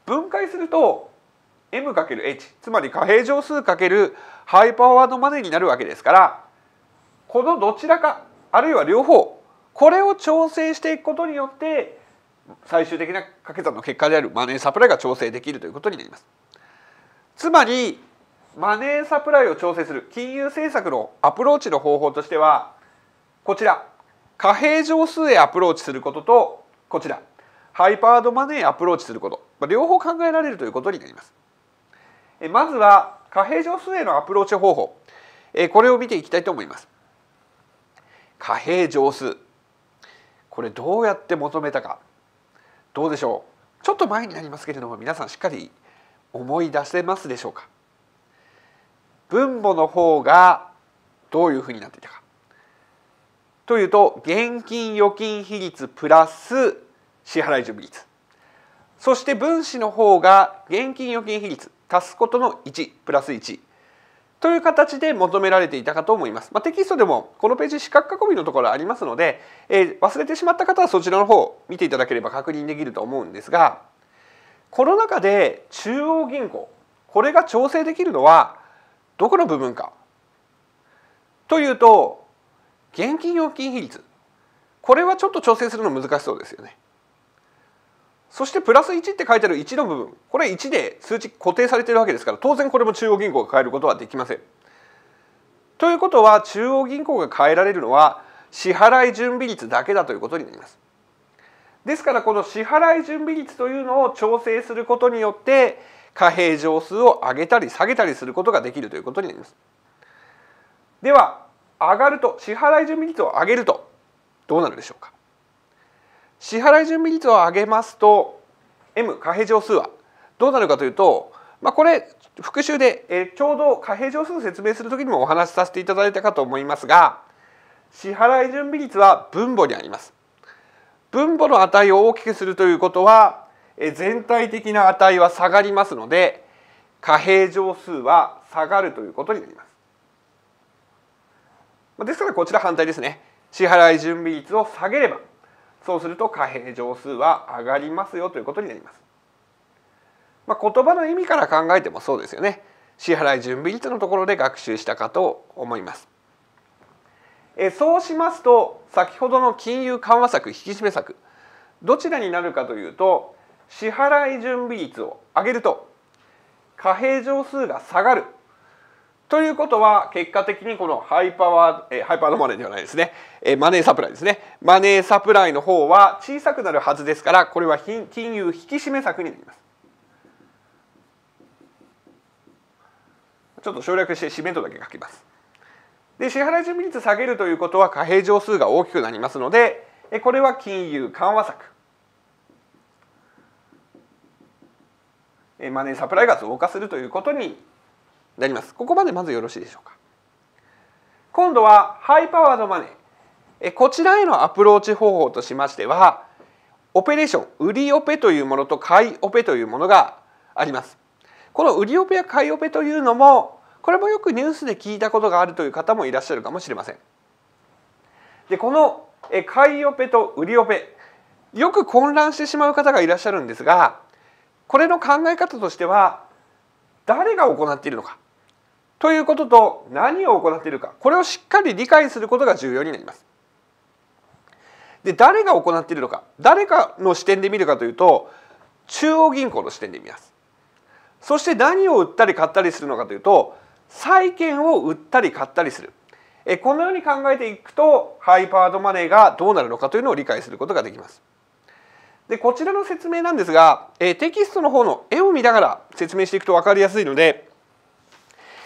分解すると m×h つまり貨幣乗数×ハイパワードマネーになるわけですからこのどちらかあるいは両方これを調整していくことによって最終的な掛け算の結果であるマネーサプライが調整できるということになります。つまりマネーサプライを調整する金融政策のアプローチの方法としてはこちら貨幣乗数へアプローチすることとこちらハイパードマネーアプローチすること、両方考えられるということになります。えまずは貨幣上数へのアプローチ方法、えこれを見ていきたいと思います。貨幣上数これどうやって求めたかどうでしょうちょっと前になりますけれども皆さんしっかり思い出せますでしょうか分母の方がどういうふうになっていたかというと現金預金比率プラス支払い準備率そして分子の方が現金預金比率足すことの1プラス1という形で求められていたかと思います。まあ、テキストでもこのページ四角囲みのところありますので、えー、忘れてしまった方はそちらの方見ていただければ確認できると思うんですがコロナ禍で中央銀行これが調整できるのはどこの部分かというと現金預金比率これはちょっと調整するの難しそうですよね。そしてプラス1って書いてある1の部分これ1で数値固定されてるわけですから当然これも中央銀行が変えることはできません。ということは中央銀行が変えられるのは支払い準備率だけだということになります。ですからこの支払い準備率というのを調整することによって貨幣上数を上げたり下げたりすることができるということになります。では上がると支払い準備率を上げるとどうなるでしょうか支払い準備率を上げますと M 貨幣乗数はどうなるかというと、まあ、これ復習で、えちょうど貨幣乗数を説明する時にもお話しさせていただいたかと思いますが支払い準備率は分母にあります。分母の値を大きくするということは、え全体的な値は下がりますので貨幣乗数は下がるということになります。ですからこちら反対ですね。支払い準備率を下げればそうすると貨幣乗数は上がりますよということになります。まあ、言葉の意味から考えてもそうですよね。支払い準備率のところで学習したかと思います。えそうしますと先ほどの金融緩和策引き締め策どちらになるかというと支払い準備率を上げると貨幣乗数が下がるということは結果的にこのハイパワー、えハイパーのマネーではないですね、えマネーサプライですねマネーサプライの方は小さくなるはずですからこれは金融引き締め策になりますちょっと省略して締めとだけ書きますで支払い準備率下げるということは貨幣乗数が大きくなりますのでこれは金融緩和策マネーサプライが増加するということにでりますここまでまずよろしいでしょうか今度はハイパワードマネーこちらへのアプローチ方法としましてはオペレーション売りオペというものと買いオペというものがありますこの売りオペや買いオペというのもこれもよくニュースで聞いたことがあるという方もいらっしゃるかもしれませんでこの買いオペと売りオペよく混乱してしまう方がいらっしゃるんですがこれの考え方としては誰が行っているのかということと何を行っているかこれをしっかり理解することが重要になります。で誰が行っているのか誰かの視点で見るかというと中央銀行の視点で見ます。そして何を売ったり買ったりするのかというと債券を売ったり買ったりするえこのように考えていくとハイパードマネーがどうなるのかというのを理解することができます。でこちらの説明なんですがえテキストの方の絵を見ながら説明していくと分かりやすいので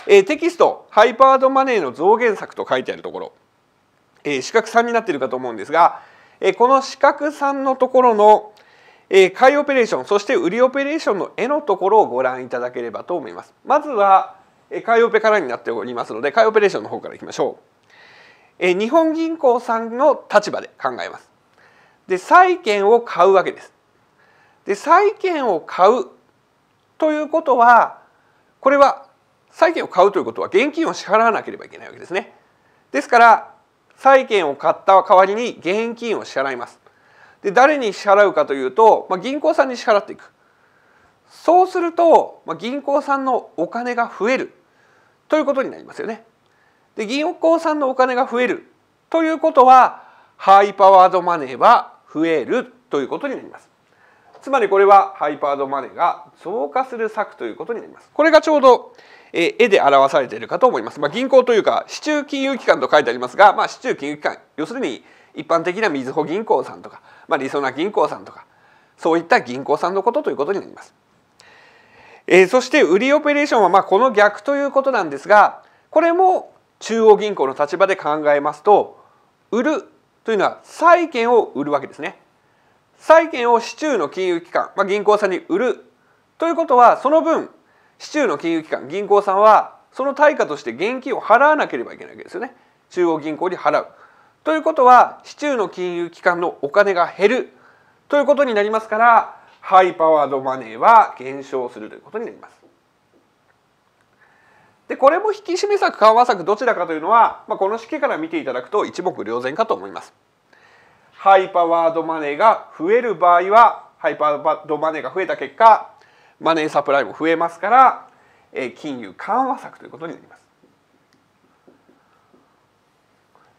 えー、テキスト「ハイパードマネーの増減策」と書いてあるところ、えー、四角3になっているかと思うんですが、えー、この四角3のところの、えー、買いオペレーションそして売りオペレーションの絵のところをご覧いただければと思います。まずは、えー、買いオペからになっておりますので買いオペレーションの方からいきましょう。えー、日本銀行さんの立場で考えます。で債券を買うわけです。で債券を買うということはこれは債券を買うということは現金を支払わなければいけないわけですね。ですから債券を買った代わりに現金を支払います。で誰に支払うかというと、まあ、銀行さんに支払っていく。そうすると、まあ、銀行さんのお金が増えるということになりますよね。で銀行さんのお金が増えるということはハイパワードマネーは増えるということになります。つまりこれはハイパワードマネーが増加する策ということになります。これがちょうどえ絵で表されているかと思います。まあ、銀行というか市中金融機関と書いてありますが、まあ、市中金融機関要するに一般的なみずほ銀行さんとか、まあ、りそな銀行さんとかそういった銀行さんのことということになります。えー、そして売りオペレーションはまあこの逆ということなんですがこれも中央銀行の立場で考えますと売るというのは債券を売るわけですね。債券を市中の金融機関、まあ、銀行さんに売るということはその分市中の金融機関銀行さんはその対価として現金を払わなければいけないわけですよね中央銀行に払う。ということは市中の金融機関のお金が減るということになりますからハイパワードマネーは減少するということになります。でこれも引き締め策緩和策どちらかというのは、まあ、この式から見ていただくと一目瞭然かと思います。ハイパワードマネーが増える場合はハイパワードマネーが増えた結果マネーサプライも増えますから、え金融緩和策ということになります。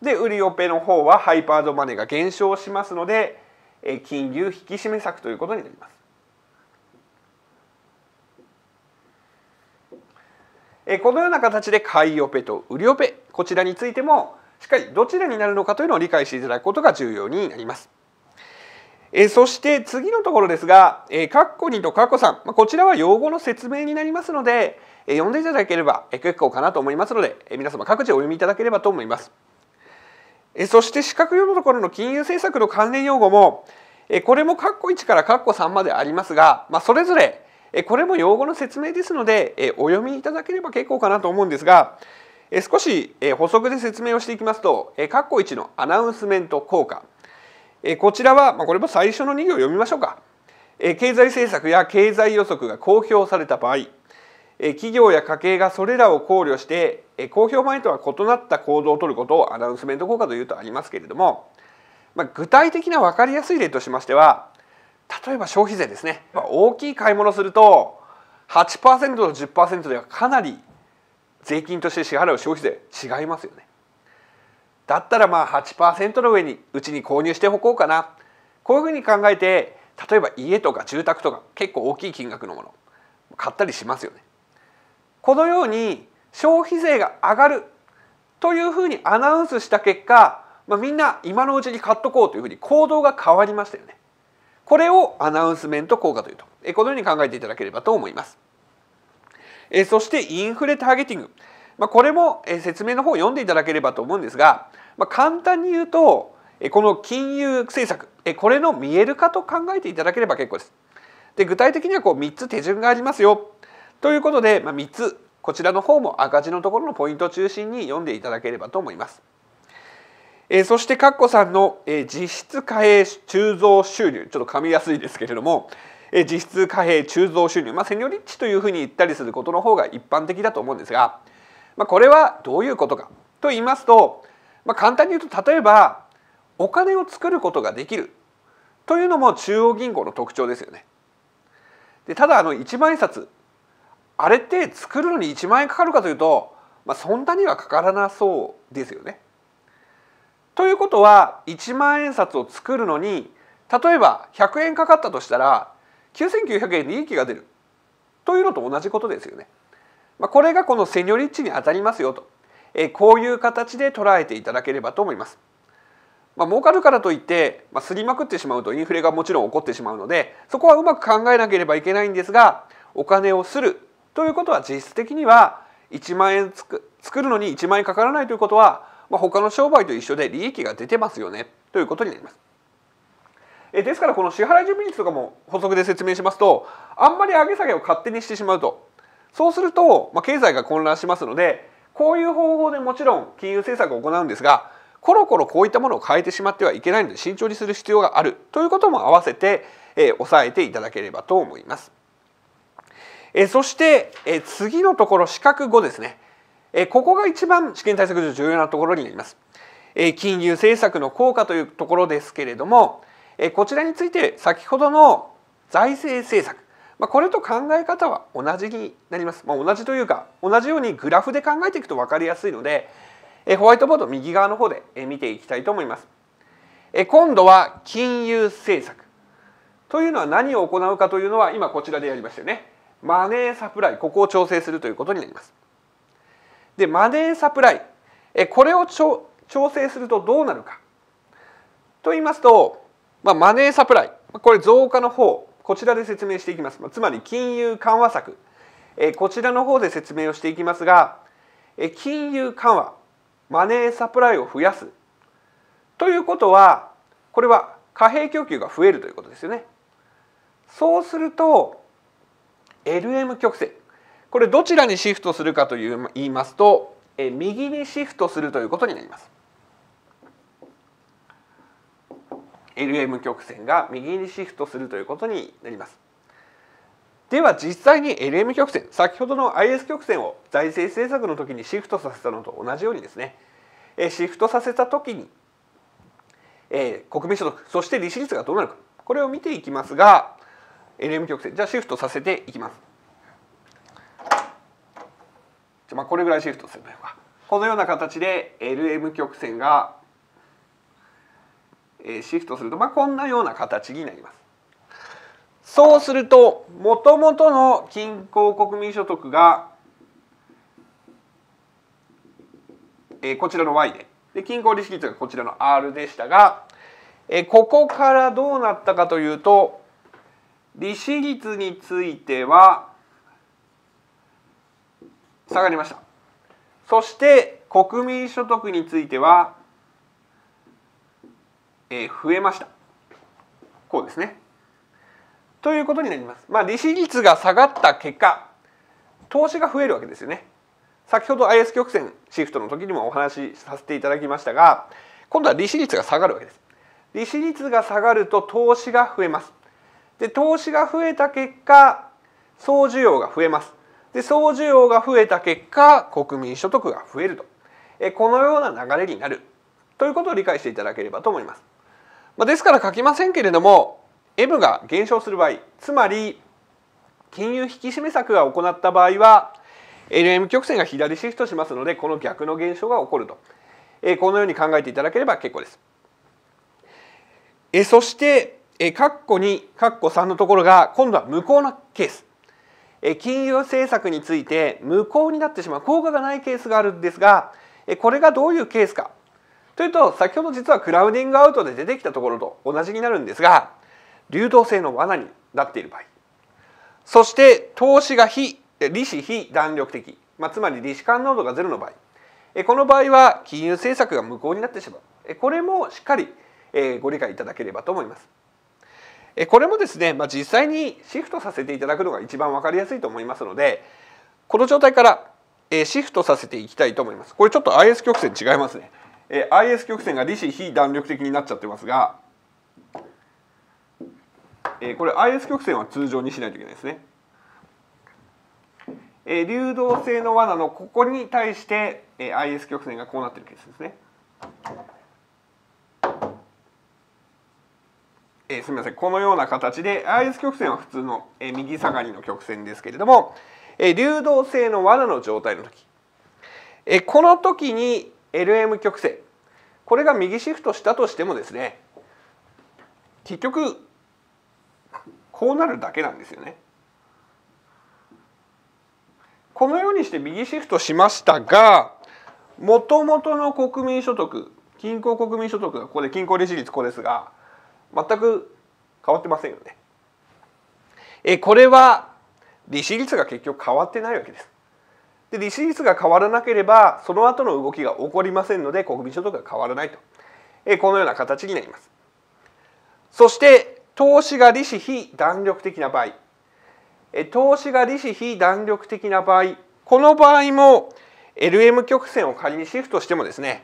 で売りオペの方はハイパードマネーが減少しますので、え金融引き締め策ということになります。えこのような形で買いオペと売りオペこちらについてもしっかりどちらになるのかというのを理解していただくことが重要になります。えそして次のところですが、えー、カッコ2とカッコ3、まこちらは用語の説明になりますので、え読んでいただければ、え結構かなと思いますので、え皆様各自お読みいただければと思います。えそして四角用のところの金融政策の関連用語も、えこれもカッコ1からカッコ3までありますが、まあ、それぞれ、えこれも用語の説明ですので、えお読みいただければ結構かなと思うんですが、え少し、え補足で説明をしていきますと、えカッコ1のアナウンスメント効果。えこちらは、まこれも最初の2行読みましょうか。え経済政策や経済予測が公表された場合、え企業や家計がそれらを考慮して、え公表前とは異なった行動をとることをアナウンスメント効果というとありますけれども、まあ、具体的な分かりやすい例としましては例えば消費税ですね、ま大きい買い物すると8%と10%ではかなり税金として支払う消費税違いますよね。だったらまあ8%の上にうちに購入しておこうかなこういうふうに考えて例えば家とか住宅とか結構大きい金額のもの買ったりしますよね。このように消費税が上がるというふうにアナウンスした結果、まあ、みんな今のうちに買っとこうというふうに行動が変わりましたよね。これをアナウンスメント効果というとこのように考えていただければと思います。えそしてインフレターゲティングまあ、これも説明の方を読んでいただければと思うんですが、まあ、簡単に言うとこの金融政策これの見える化と考えていただければ結構です。で具体的にはこう3つ手順がありますよということで、まあ、3つこちらの方も赤字のところのポイントを中心に読んでいただければと思います。えそしてカッコさんの、え実質貨幣鋳造収入ちょっと噛みやすいですけれども、え実質貨幣鋳造収入、まあ、セニョリッチというふうに言ったりすることの方が一般的だと思うんですが、まあ、これはどういうことかと言いますと、まあ、簡単に言うと例えばお金を作ることができるというのも中央銀行の特徴ですよね。でただあの1万円札あれって作るのに1万円かかるかというと、まあ、そんなにはかからなそうですよね。ということは1万円札を作るのに例えば100円かかったとしたら9900円利益が出るというのと同じことですよね。まあ、これがこのセニョリッチに当たりますよと、えこういう形で捉えていただければと思います。まあ、儲かるからといって、まあ、すりまくってしまうとインフレがもちろん起こってしまうのでそこはうまく考えなければいけないんですがお金をするということは実質的には1万円つく作るのに1万円かからないということは、まあ、他の商売と一緒で利益が出てますよねということになります。えですからこの支払い準備率とかも補足で説明しますとあんまり上げ下げを勝手にしてしまうとそうすると、まあ、経済が混乱しますのでこういう方法でもちろん金融政策を行うんですがコロコロこういったものを変えてしまってはいけないので慎重にする必要があるということも合わせて、えー、抑えていただければと思います。えー、そして、えー、次のところ資格5ですね、えー、ここが一番試験対策上重要なところになります。えー、金融政策の効果というところですけれども、えー、こちらについて先ほどの財政政策まあ、これと考え方は同じになります、まあ、同じというか同じようにグラフで考えていくと分かりやすいのでえホワイトボード右側の方で見ていきたいと思います。え今度は金融政策というのは何を行うかというのは今こちらでやりましたよね。マネーサプライここを調整するということになります。でマネーサプライえこれを調整するとどうなるかと言いますと、まあ、マネーサプライこれ増加の方こちらで説明していきますつまり金融緩和策こちらの方で説明をしていきますが金融緩和マネーサプライを増やすということはこれは貨幣供給が増えるということですよね。そうすると LM 曲線これどちらにシフトするかという言いますと右にシフトするということになります。LM 曲線が右にシフトするということになります。では実際に LM 曲線先ほどの IS 曲線を財政政策の時にシフトさせたのと同じようにですねシフトさせた時に、えー、国民所得そして利子率がどうなるかこれを見ていきますが LM 曲線じゃあシフトさせていきます。じゃまあこれぐらいシフトすればいいのかこのような形で LM 曲線がえシフトすると、まあ、こんなような形になります。そうするともともとの均衡国民所得が、えこちらの Y でで均衡利子率がこちらの R でしたが、えここからどうなったかというと利子率については下がりました。そして国民所得についてはえー、増えましたこうですねということになりますまあ利子率が下がった結果投資が増えるわけですよね先ほど IS 曲線シフトの時にもお話しさせていただきましたが今度は利子率が下がるわけです利子率が下がると投資が増えますで投資が増えた結果総需要が増えますで総需要が増えた結果国民所得が増えるとえこのような流れになるということを理解していただければと思います。まあ、ですから書きませんけれども M が減少する場合つまり金融引き締め策が行った場合は LM 曲線が左シフトしますのでこの逆の現象が起こると、えー、このように考えていただければ結構です。えー、そして、えー、カッコ2カッコ3のところが今度は無効なケース、えー、金融政策について無効になってしまう効果がないケースがあるんですが、えー、これがどういうケースかというと先ほど実はクラウディングアウトで出てきたところと同じになるんですが流動性の罠になっている場合そして投資が非利子非弾力的、まあ、つまり利子感濃度がゼロの場合この場合は金融政策が無効になってしまうこれもしっかりご理解いただければと思います。これもですね、まあ、実際にシフトさせていただくのが一番分かりやすいと思いますのでこの状態からシフトさせていきたいと思います。これちょっと IS 曲線違いますね。えー、IS 曲線が利子非弾力的になっちゃってますが、えー、これ IS 曲線は通常にしないといけないですね。えー、流動性の罠のここに対して、えー、IS 曲線がこうなってるケースですね。えー、すみませんこのような形で IS 曲線は普通の、えー、右下がりの曲線ですけれども、えー、流動性の罠の状態の時、えー、この時に LM 曲線これが右シフトしたとしてもですね結局こうなるだけなんですよね。このようにして右シフトしましたがもともとの国民所得均衡国民所得がここで均衡利子率ここですが全く変わってませんよね。えこれは利子率が結局変わってないわけです。で利子率が変わらなければその後の動きが起こりませんので国民所得が変わらないと、えこのような形になります。そして投資が利子非弾力的な場合投資が利子非弾力的な場合この場合も LM 曲線を仮にシフトしてもですね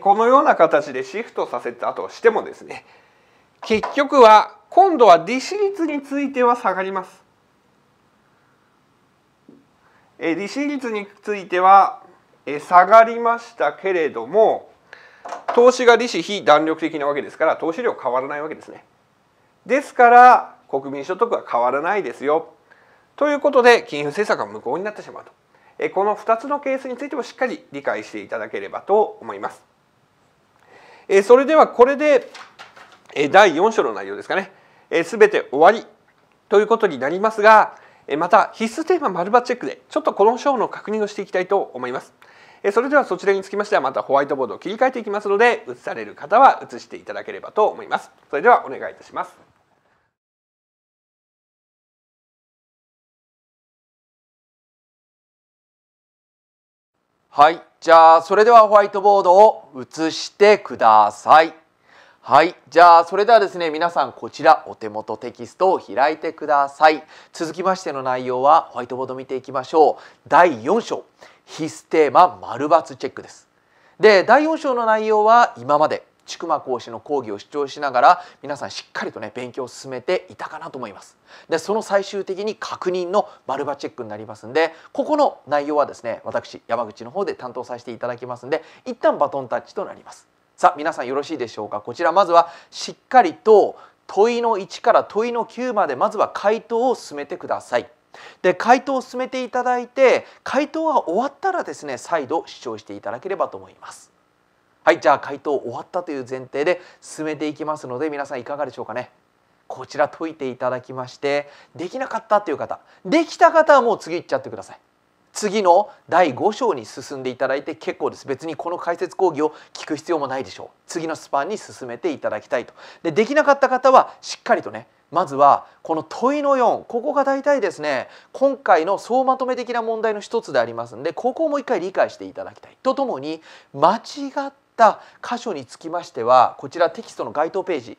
このような形でシフトさせたとしてもですね結局は今度は利子率については下がります。え利子率についてはえ下がりましたけれども投資が利子非弾力的なわけですから投資量変わらないわけですね。ですから国民所得は変わらないですよ。ということで金融政策は無効になってしまうとえこの2つのケースについてもしっかり理解していただければと思います。えそれではこれで第4章の内容ですかね全て終わりということになりますがまた必須テーマ丸バチェックでちょっとこの章の確認をしていきたいと思います。それではそちらにつきましてはまたホワイトボードを切り替えていきますので写される方は写していただければと思います。それではお願いいたします。はい。じゃあ、それではホワイトボードを映してください。はい。じゃあ、それではですね、皆さんこちらお手元テキストを開いてください。続きましての内容はホワイトボード見ていきましょう。第4章、ヒステーマ丸抜チェックです。で、第4章の内容は今まで筑ま講師の講義を主張しながら皆さんしっかりとね勉強を進めていたかなと思いますでその最終的に確認の丸場チェックになりますんでここの内容はですね私山口の方で担当させていただきますんで一旦バトンタッチとなりますさあ皆さんよろしいでしょうかこちらまずはしっかりと問いの1から問いの9までまずは回答を進めてください。で回答を進めていただいて回答が終わったらですね再度視聴していただければと思います。はいじゃあ回答終わったという前提で進めていきますので皆さんいかがでしょうかね。こちら解いていただきましてできなかったという方できた方はもう次行っちゃってください。次の第5章に進んでいただいて結構です別にこの解説講義を聞く必要もないでしょう次のスパンに進めていただきたいとでできなかった方はしっかりとねまずはこの問いの4ここが大体ですね今回の総まとめ的な問題の一つでありますんでここもう一回理解していただきたいとともに間違った箇所につきましてはこちらテキストの該当ページ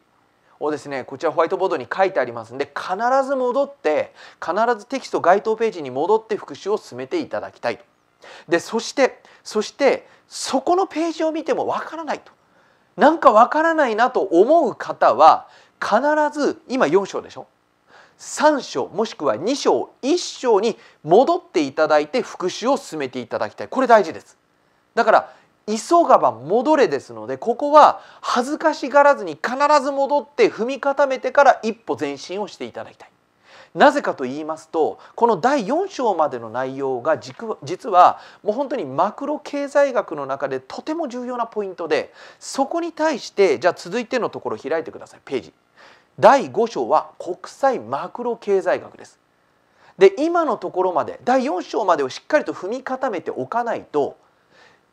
をですねこちらホワイトボードに書いてありますんで必ず戻って必ずテキスト該当ページに戻って復習を進めていただきたいと。でそしてそしてそこのページを見てもわからないと。なんかわからないなと思う方は必ず今4章でしょ3章もしくは2章1章に戻っていただいて復習を進めていただきたいこれ大事ですだから急がば戻れですのでここは恥ずかしがらずに必ず戻って踏み固めてから一歩前進をしていただきたい。なぜかと言いますとこの第4章までの内容が実はもう本当にマクロ経済学の中でとても重要なポイントでそこに対してじゃあ続いてのところ開いてくださいページ。第5章は国際マクロ経済学です。で今のところまで第4章までをしっかりと踏み固めておかないと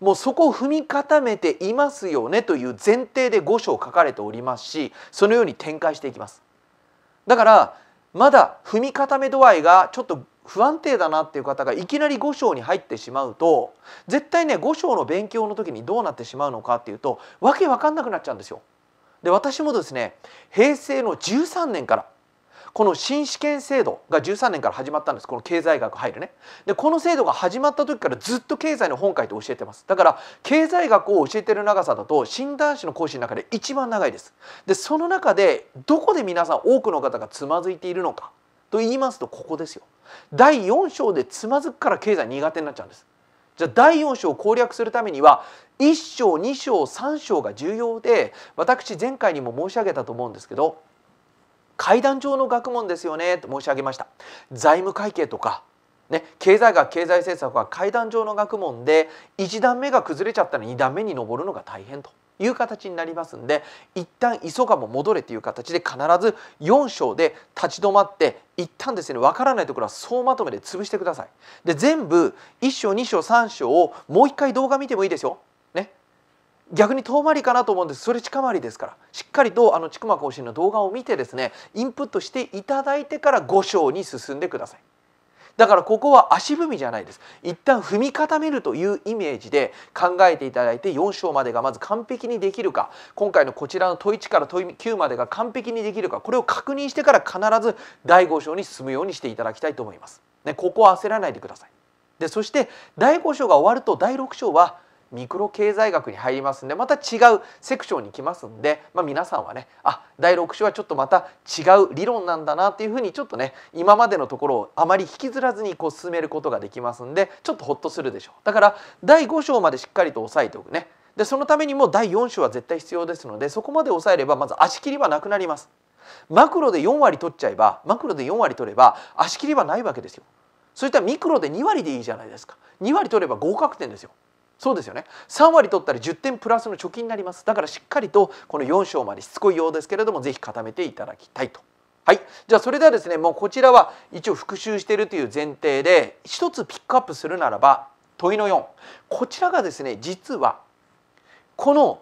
もうそこを踏み固めていますよねという前提で5章書かれておりますしそのように展開していきますだからまだ踏み固め度合いがちょっと不安定だなっていう方がいきなり5章に入ってしまうと絶対ね5章の勉強の時にどうなってしまうのかっていうとわけわかんなくなっちゃうんですよ。で私もですね平成の13年からこの新試験制度が13年から始まったんですこの経済学入るねでこの制度が始まった時からずっと経済の本会って教えてますだから経済学を教えてる長さだと診断士の講師の中で一番長いですでその中でどこで皆さん多くの方がつまずいているのかと言いますとここですよ第4章でつまずくから経済苦手になっちゃうんですじゃあ第4章を攻略するためには1章2章3章が重要で私前回にも申し上げたと思うんですけど階段上の学問ですよねと申し上げました財務会計とかね、経済学経済政策は階段上の学問で1段目が崩れちゃったら2段目に上るのが大変という形になりますんで一旦急がも戻れという形で必ず4章で立ち止まって一旦ですね分からないところは総まとめで潰してください。で全部1章2章3章をもう一回動画見てもいいですよ。逆に遠回りかなと思うんですそれ近回りですからしっかりとあの千曲講師の動画を見てですねインプットしていただいてから5章に進んでくださいだからここは足踏みじゃないです一旦踏み固めるというイメージで考えていただいて4章までがまず完璧にできるか今回のこちらの問1から問9までが完璧にできるかこれを確認してから必ず第5章に進むようにしていただきたいと思います、ね、ここは焦らないでくださいでそして第5章が終わると第6章は「ミクロ経済学に入りますんでまた違うセクションに来ますんで、まあ、皆さんはねあ第6章はちょっとまた違う理論なんだなっていうふうにちょっとね今までのところをあまり引きずらずにこう進めることができますんでちょっとホッとするでしょう。だから第5章までしっかりと押さえておくね。でそのためにも第4章は絶対必要ですのでそこまで抑えればまず足切りはなくなります。マクロで4割取っちゃえばマクロで4割取れば足切りはないわけですよ。そういったミクロで2割でいいじゃないですか。2割取れば合格点ですよ。そうですよね3割取ったら10点プラスの貯金になりますだからしっかりとこの4章までしつこいようですけれども是非固めていただきたいとはい、じゃあそれではですねもうこちらは一応復習しているという前提で一つピックアップするならば問いの4こちらがですね実はこの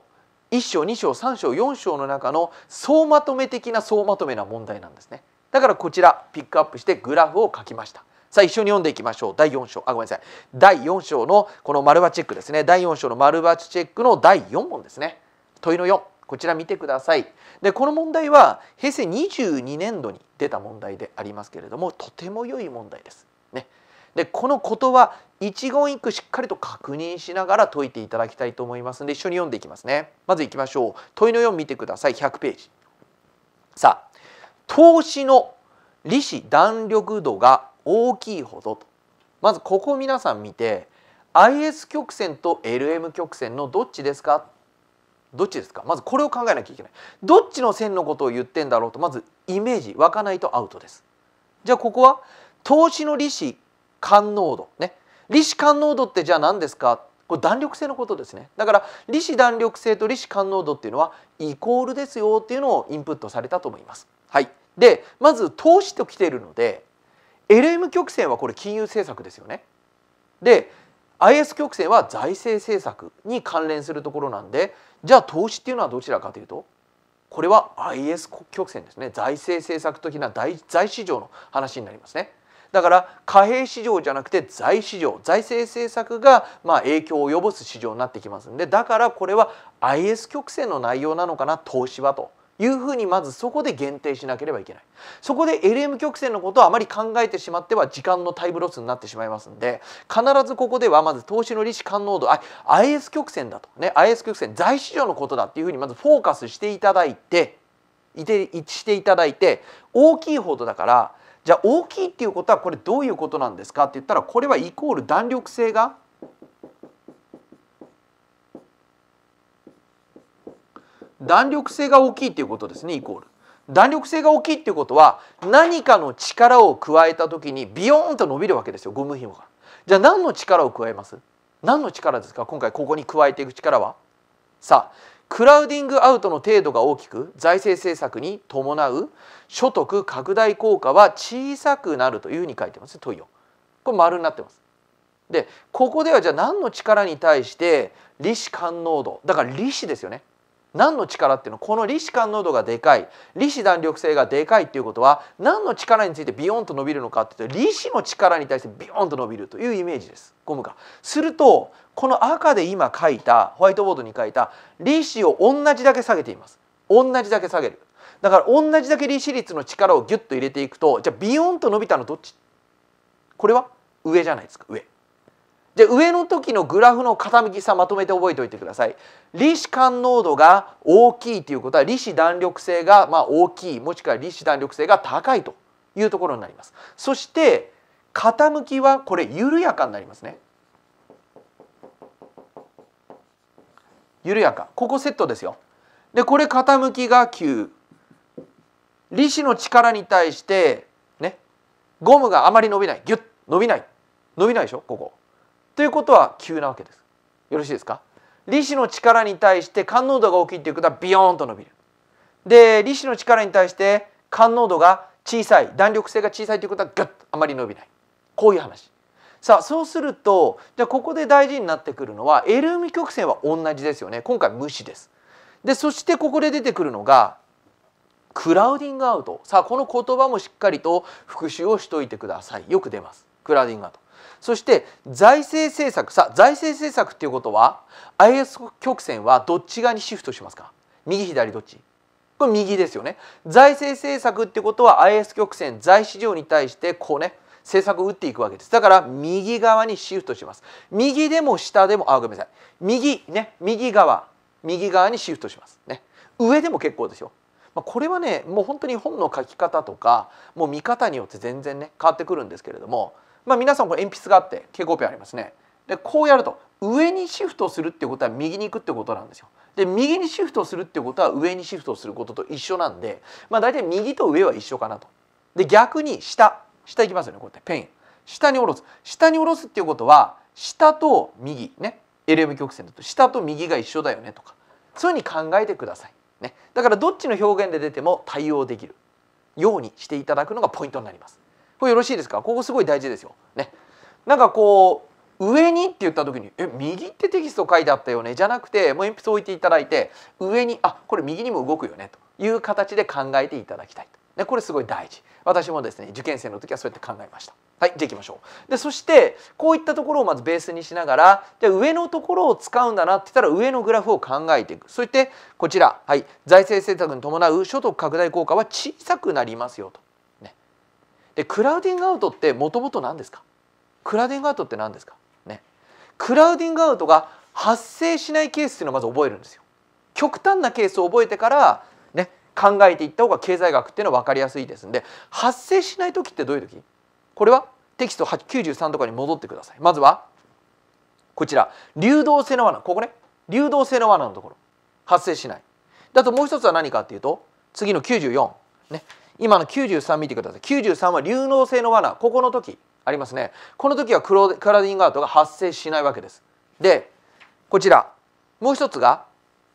1章2章3章4章の中の総まとめ的な総まとめな問題なんですねだからこちらピックアップしてグラフを書きましたさあ一緒に読んでいきましょう第4章あごめんなさい第4章のこの丸バチェックですね第4章の丸バチェックの第4問ですね問いの4こちら見てくださいでこの問題は平成22年度に出た問題でありますけれどもとても良い問題です。ね、でこのとは一言一句しっかりと確認しながら解いていただきたいと思いますので一緒に読んでいきますね。まずいきましょう問いの4見てください100ページ。さあ投資の利子弾力度が大きいほどとまずここ皆さん見て IS 曲線と LM 曲線のどっちですかどっちですかまずこれを考えなきゃいけないどっちの線のことを言ってんだろうとまずイメージ湧かないとアウトですじゃあここは投資の利子感濃度ね利子感濃度ってじゃあ何ですかこれ弾力性のことですねだから利子弾力性と利子感濃度っていうのはイコールですよっていうのをインプットされたと思いますはいでまず投資と来ているので LM 曲線はこれ金融政策ですよね。で IS 曲線は財政政策に関連するところなんでじゃあ投資っていうのはどちらかというとこれは IS 曲線ですね財政政策的な財市場の話になりますね。だから貨幣市場じゃなくて財市場財政政策がま影響を及ぼす市場になってきますんでだからこれは IS 曲線の内容なのかな投資はというふうにまずそこで限定しなければいけないそこで LM 曲線のことをあまり考えてしまっては時間のタイムロスになってしまいますんで必ずここではまず投資の利子感濃度あ IS 曲線だとね IS 曲線財市場のことだっていうふうにまずフォーカスしていただいていてしていただいて大きいほどだからじゃあ大きいっていうことはこれどういうことなんですかって言ったらこれはイコール弾力性が弾力性が大きいということですねイコール。弾力性が大きいっていうことは何かの力を加えた時にビヨーンと伸びるわけですよゴム紐が。じゃあ何の力を加えます何の力ですか今回ここに加えていく力はさあクラウディングアウトの程度が大きく財政政策に伴う所得拡大効果は小さくなるというふうに書いてます問いを。これ丸になってます。でここではじゃあ何の力に対して利子感能度だから利子ですよね何の力っていうのこの利子感濃度がでかい利子弾力性がでかいっていうことは何の力についてビヨンと伸びるのかっていうと利子の力に対してビヨンと伸びるというイメージですゴムが。するとこの赤で今書いたホワイトボードに書いた利子を同じだけ下げています。同じだけ下げるだから同じだけ利子率の力をギュッと入れていくとじゃあビヨンと伸びたのどっちこれは上じゃないですか上。で上の時のグラフの傾きさまとめて覚えておいてください。利子感濃度が大きいということは利子弾力性がま大きいもしくは利子弾力性が高いというところになります。そして傾きはこれ緩やかになりますね。緩やかここセットですよ。でこれ傾きが9利子の力に対してねゴムがあまり伸びないギュッ伸びない伸びないでしょここ。ということは急なわけです。よろしいですか利子の力に対して感濃度が大きいということはビヨーンと伸びる。で利子の力に対して感濃度が小さい弾力性が小さいということはガッとあまり伸びないこういう話。さあそうするとじゃあここで大事になってくるのはルミ曲線は同じですよね今回無視です。でそしてここで出てくるのがクラウディングアウトさあこの言葉もしっかりと復習をしといてくださいよく出ますクラウディングアウトそして財政政策さ財政政策っていうことは IS 曲線はどっち側にシフトしますか右左どっちこれ右ですよね財政政策ってことは IS 曲線財市場に対してこうね政策を打っていくわけですだから右側にシフトします右でも下でもあごめんなさい右ね右側右側にシフトしますね上でも結構ですよまあ、これはねもう本当に本の書き方とかもう見方によって全然ね変わってくるんですけれどもまあ、皆さんこれ鉛筆があって蛍光ペンありますね。でこうやると上にシフトするってことは右に行くってことなんですよ。で右にシフトするってことは上にシフトすることと一緒なんで、まあ、大体右と上は一緒かなと。で逆に下下行きますよねこうやってペン下に下ろす下に下ろすっていうことは下と右ね LM 曲線だと下と右が一緒だよねとかそういうふうに考えてください。ね、だからどっちの表現で出ても対応できるようにしていただくのがポイントになります。これよろしいですかここすごい大事ですよ。ね、なんかこう上にって言った時に「え右ってテキスト書いてあったよね」じゃなくてもう鉛筆置いていただいて上に「あこれ右にも動くよね」という形で考えていただきたいと。ね、これすごい大事私もですね受験生の時はそうやって考えましたはいじゃあいきましょうでそしてこういったところをまずベースにしながらじゃ上のところを使うんだなって言ったら上のグラフを考えていくそしてこちら、はい、財政政策に伴う所得拡大効果は小さくなりますよとでクラウディングアウトってもともと何ですかクラウディングアウトって何ですかねクラウディングアウトが発生しないケースっていうのをまず覚えるんですよ極端なケースを覚えてからね考えていった方が経済学っていうのは分かりやすいですんで発生しない時ってどういう時これはテキスト93とかに戻ってくださいまずはこちら流動性の罠ここね流動性の罠のところ発生しないだともう一つは何かっていうと次の94ね今の93見てください93は流動性の罠ここの時ありますねこの時はクロクラディングアウトが発生しないわけですでこちらもう一つが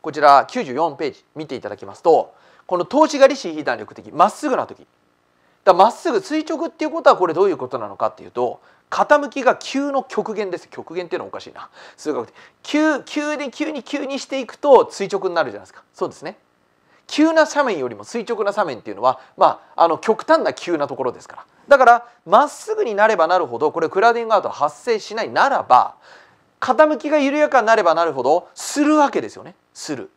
こちら94ページ見ていただきますとこの投資が利子非弾力的まっすぐな時だまっすぐ垂直っていうことはこれどういうことなのかっていうと傾きが急の極限です極限っていうのはおかしいな数学で急急に急に急にしていくと垂直になるじゃないですかそうですね急な斜面よりも垂直な斜面っていうのは、まあ、あの極端な急なところですからだからまっすぐになればなるほどこれクラウディングアウト発生しないならば傾きが緩やかになればなるほどするわけですよねする。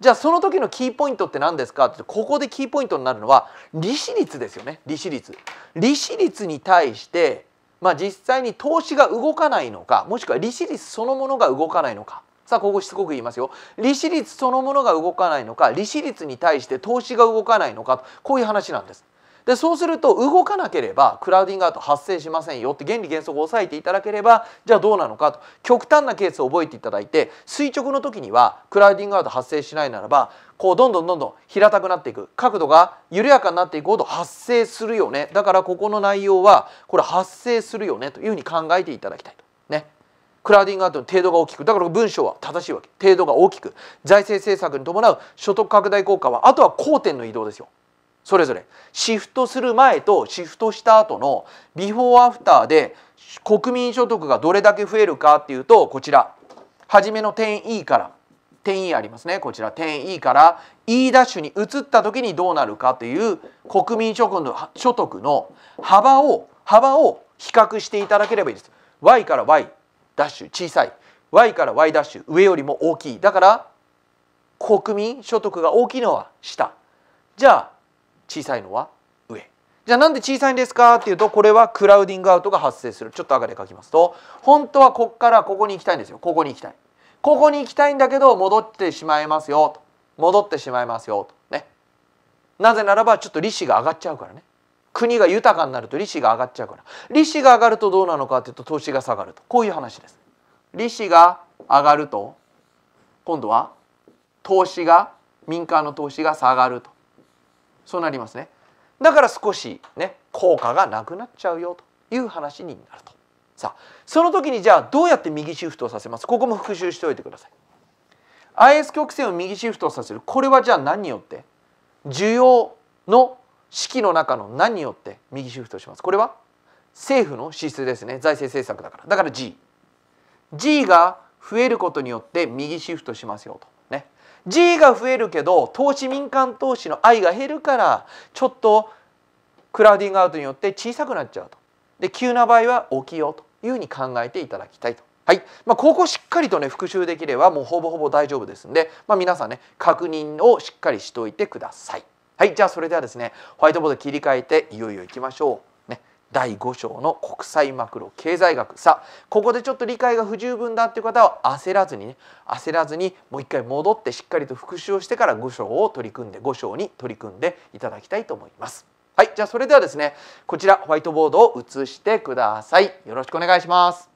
じゃあその時のキーポイントって何ですかってここでキーポイントになるのは利子率ですよね利子率。利子率に対してまあ、実際に投資が動かないのかもしくは利子率そのものが動かないのかさあここしつこく言いますよ利子率そのものが動かないのか利子率に対して投資が動かないのかこういう話なんです。でそうすると動かなければクラウディングアウト発生しませんよって原理原則を押さえていただければじゃあどうなのかと極端なケースを覚えていただいて垂直の時にはクラウディングアウト発生しないならばこうどんどんどんどん平たくなっていく角度が緩やかになっていくほど発生するよねだからここの内容はこれ発生するよねというふうに考えていただきたいと。クラウディングアウトの程度が大きくだから文章は正しいわけ程度が大きく財政政策に伴う所得拡大効果はあとは交点の移動ですよそれぞれシフトする前とシフトした後のビフォーアフターで国民所得がどれだけ増えるかっていうとこちら初めの点 E から点 E ありますねこちら点 E から E' ダッシュに移った時にどうなるかという国民所得の幅を幅を比較していただければいいです。Y から Y ダッシュ小さい Y から Y ダッシュ上よりも大きいだから国民所得が大きいのは下じゃあ小さいのは上じゃあなんで小さいんですかっていうとこれはクラウディングアウトが発生するちょっと赤で書きますと本当はこっからここに行きたいんですよここに行きたいここに行きたいんだけど戻ってしまいますよと戻ってしまいますよとねなぜならばちょっと利子が上がっちゃうからね国が豊かになると利子が上がっちゃうから利子が上がるとどうなのかっていうと投資が下がるとこういう話です。利子が上がると今度は投資が民間の投資が下がるとそうなりますね。だから少しね効果がなくなっちゃうよという話になると。さあその時にじゃあどうやって右シフトをさせますここも復習しておいてください。IS 曲線を右シフトさせるこれはじゃあ何によって需要の式の中の何によって右シフトしますこれは政府の支出ですね財政政策だからだから G G が増えることによって右シフトしますよとね G が増えるけど投資民間投資の愛が減るからちょっとクラウディングアウトによって小さくなっちゃうとで急な場合は起きようというふうに考えていただきたいと。はいまあ、ここしっかりとね復習できればもうほぼほぼ大丈夫ですんで、まあ、皆さんね確認をしっかりしておいてください。はいじゃあそれではですねホワイトボード切り替えていよいよ行きましょう。第5章の国際マクロ経済学さあここでちょっと理解が不十分だっていう方は焦らずにね焦らずにもう一回戻ってしっかりと復習をしてから5章を取り組んで5章に取り組んでいただきたいと思います。はいじゃあそれではですねこちらホワイトボードを写してください。よろしくお願いします。